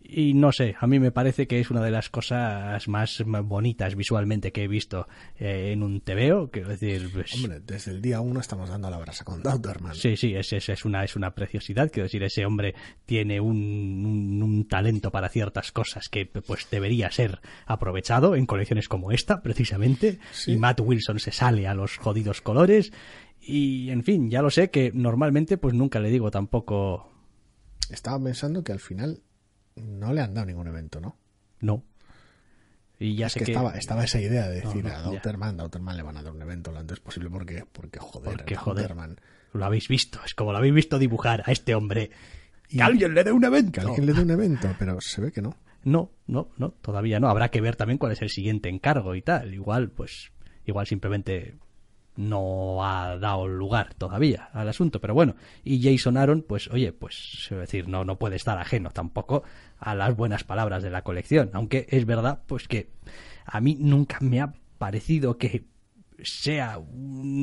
Y no sé, a mí me parece que es una de las cosas más bonitas visualmente que he visto eh, en un TVO. Quiero decir, pues Hombre, desde el día uno estamos dando la brasa con Dauterman. Sí, sí, es, una, es una preciosidad. Quiero decir, ese hombre tiene un, talento para ciertas cosas que pues debería ser aprovechado en colecciones como esta, precisamente. Y Matt Wilson se sale a los jodidos colores. Y en fin, ya lo sé que normalmente pues nunca le digo tampoco. Estaba pensando que al final no le han dado ningún evento, ¿no? No. Y ya sé que, Estaba, esa idea de decir a Dauterman, le van a dar un evento lo antes posible porque, porque joder, porque, joder Lo habéis visto, es como lo habéis visto dibujar a este hombre. Y que alguien le dé un evento. alguien le dé un evento, pero se ve que no. No, no, no, todavía no. Habrá que ver también cuál es el siguiente encargo y tal. Igual, pues, igual simplemente no ha dado lugar todavía al asunto, pero bueno, y Jason Aaron, pues oye, pues decir, no, no puede estar ajeno tampoco a las buenas palabras de la colección, aunque es verdad, pues que a mí nunca me ha parecido que sea un,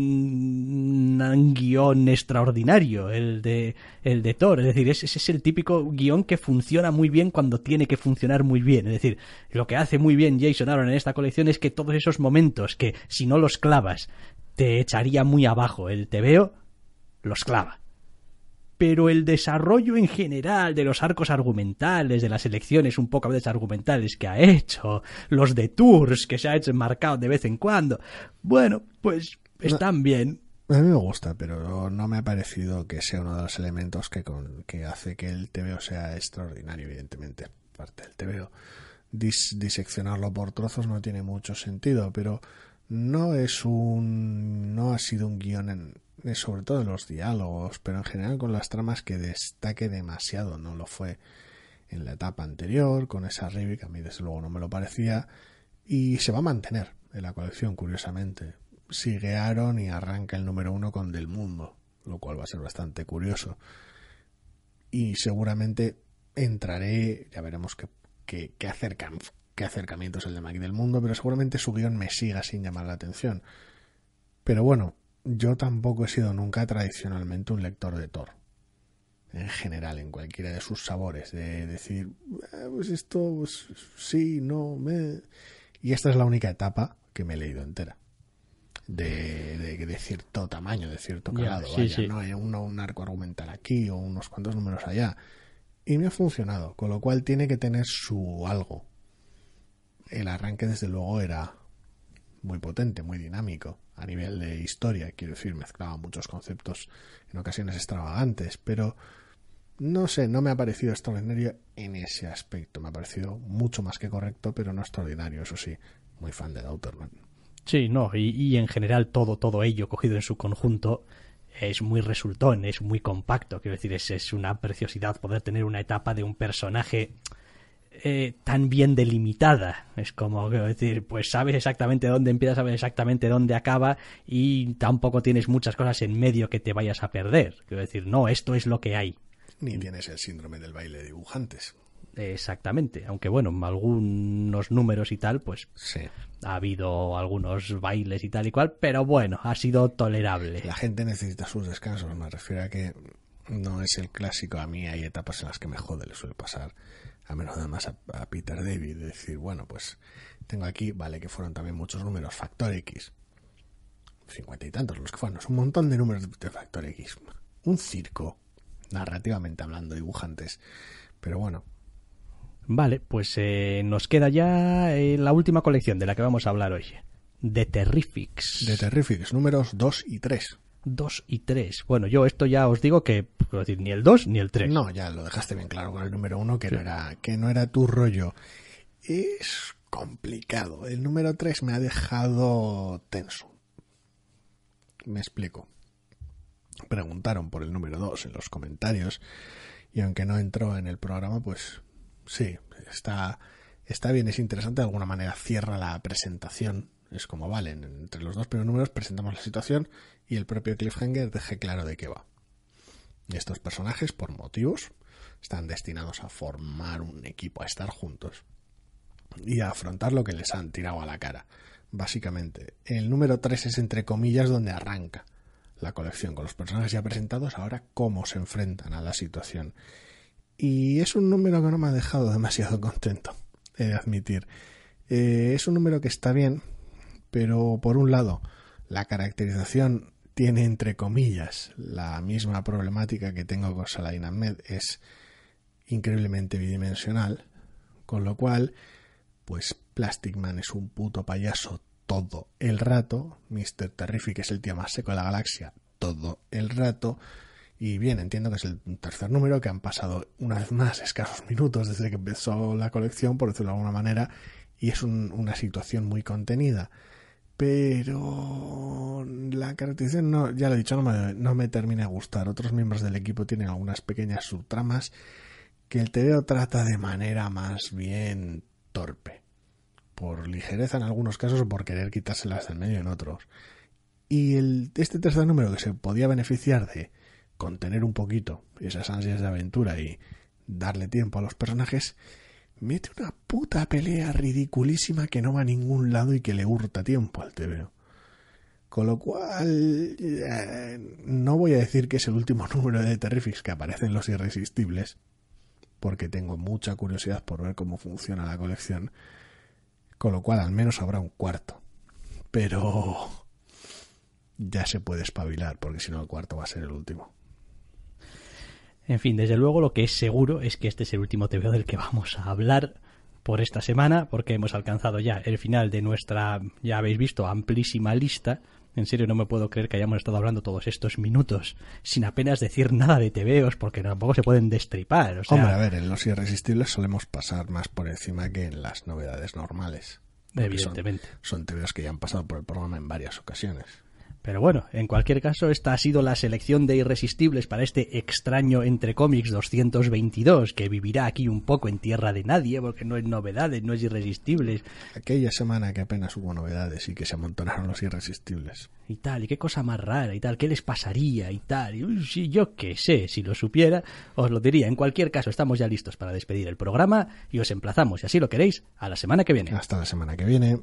guión extraordinario el de, el de Thor. Es decir, ese, es el típico guión que funciona muy bien cuando tiene que funcionar muy bien. Es decir, lo que hace muy bien Jason Aaron en esta colección es que todos esos momentos que si no los clavas echaría muy abajo el tebeo, los clava. Pero el desarrollo en general de los arcos argumentales, de las elecciones un poco a veces argumentales que ha hecho, los detours que se ha hecho marcado de vez en cuando, bueno, pues están bien. A mí me gusta, pero no me ha parecido que sea uno de los elementos que, que hace que el TVO sea extraordinario, evidentemente. Parte del TVO. diseccionarlo por trozos no tiene mucho sentido, pero no es un no ha sido un guión en, eh, sobre todo en los diálogos pero en general con las tramas que destaque demasiado no lo fue en la etapa anterior con esa Ribby que a mí desde luego no me lo parecía y se va a mantener en la colección curiosamente sigue Aaron y arranca el número uno con Del Mundo lo cual va a ser bastante curioso y seguramente entraré ya veremos qué, qué, qué acercamientos el de Maggie del mundo, pero seguramente su guión me siga sin llamar la atención. Pero bueno, yo tampoco he sido nunca tradicionalmente un lector de Thor. En general, en cualquiera de sus sabores, de decir, eh, pues esto, pues, sí, no, me. Y esta es la única etapa que me he leído entera. De, de, cierto tamaño, de cierto calado. ¿no? Hay eh, un arco argumental aquí o unos cuantos números allá. Y me ha funcionado, con lo cual tiene que tener su algo el arranque desde luego era muy potente, muy dinámico a nivel de historia, quiero decir, mezclaba muchos conceptos en ocasiones extravagantes, pero no sé, no me ha parecido extraordinario en ese aspecto, me ha parecido mucho más que correcto, pero no extraordinario, eso sí, muy fan de Dauterman. Sí, no, y, en general todo, todo ello cogido en su conjunto es muy resultón, es muy compacto, quiero decir, es una preciosidad poder tener una etapa de un personaje eh, tan bien delimitada. Es como decir, pues sabes exactamente dónde empieza, sabes exactamente dónde acaba y tampoco tienes muchas cosas en medio que te vayas a perder. Quiero decir, no, esto es lo que hay. Ni tienes el síndrome del baile de dibujantes. Exactamente, aunque bueno, algunos números y tal, pues ha habido algunos bailes y tal y cual, pero bueno, ha sido tolerable. La gente necesita sus descansos, me refiero a que no es el clásico, a mí hay etapas en las que me jode, le suele pasar a menos además más a, Peter David, decir, bueno, pues tengo aquí, vale, que fueron también muchos números, factor X, cincuenta y tantos los que fueron, un montón de números de factor X, un circo, narrativamente hablando, dibujantes, pero bueno. Vale, pues eh, nos queda ya eh, la última colección de la que vamos a hablar hoy. de Terrifics. de Terrifics, números 2 y 3. 2 y 3. Bueno, yo esto ya os digo que ni el 2 ni el 3. No, ya lo dejaste bien claro con el número 1 que, no era, que no era tu rollo. Es complicado. El número 3 me ha dejado tenso. Me explico. Preguntaron por el número 2 en los comentarios y aunque no entró en el programa, pues sí, está, está bien, es interesante, de alguna manera cierra la presentación es como valen. Entre los dos primeros números presentamos la situación y el propio cliffhanger deje claro de qué va. Estos personajes, por motivos, están destinados a formar un equipo, a estar juntos y a afrontar lo que les han tirado a la cara. Básicamente, el número 3 es entre comillas donde arranca la colección, con los personajes ya presentados, ahora cómo se enfrentan a la situación. Y es un número que no me ha dejado demasiado contento, he de admitir. Eh, es un número que está bien, pero por un lado, la caracterización tiene entre comillas la misma problemática que tengo con Saladin Med, es increíblemente bidimensional, con lo cual, pues Plastic Man es un puto payaso todo el rato, Mr. Terrific es el tío más seco de la galaxia todo el rato, y bien, entiendo que es el tercer número, que han pasado una vez más escasos minutos desde que empezó la colección, por decirlo de alguna manera, y es una situación muy contenida pero la caracterización, no, ya lo he dicho, no me, termina de gustar. Otros miembros del equipo tienen algunas pequeñas subtramas que el TVO trata de manera más bien torpe, por ligereza en algunos casos o por querer quitárselas del medio en otros. Y el, este tercer número que se podía beneficiar de contener un poquito esas ansias de aventura y darle tiempo a los personajes, mete una puta pelea ridiculísima que no va a ningún lado y que le hurta tiempo al TVO. Con lo cual, eh, no voy a decir que es el último número de Terrifics que aparecen los irresistibles, porque tengo mucha curiosidad por ver cómo funciona la colección, con lo cual al menos habrá un cuarto. Pero ya se puede espabilar, porque si no el cuarto va a ser el último. En fin, desde luego lo que es seguro es que este es el último TVO del que vamos a hablar por esta semana, porque hemos alcanzado ya el final de nuestra, ya habéis visto, amplísima lista. En serio, no me puedo creer que hayamos estado hablando todos estos minutos sin apenas decir nada de TVOs, porque tampoco se pueden destripar. Hombre, a ver, en los irresistibles solemos pasar más por encima que en las novedades normales. Evidentemente. Son, son que ya han pasado por el programa en varias ocasiones. Pero bueno, en cualquier caso, esta ha sido la selección de irresistibles para este extraño entre cómics 222, que vivirá aquí un poco en tierra de nadie, porque no es novedades, no es irresistibles. Aquella semana que apenas hubo novedades y que se amontonaron los irresistibles. Y tal, y qué cosa más rara, y tal, qué les pasaría, y tal. Y, yo qué sé, si lo supiera, os lo diría. En cualquier caso, estamos ya listos para despedir el programa y os emplazamos, si así lo queréis, a la semana que viene. Hasta la semana que viene.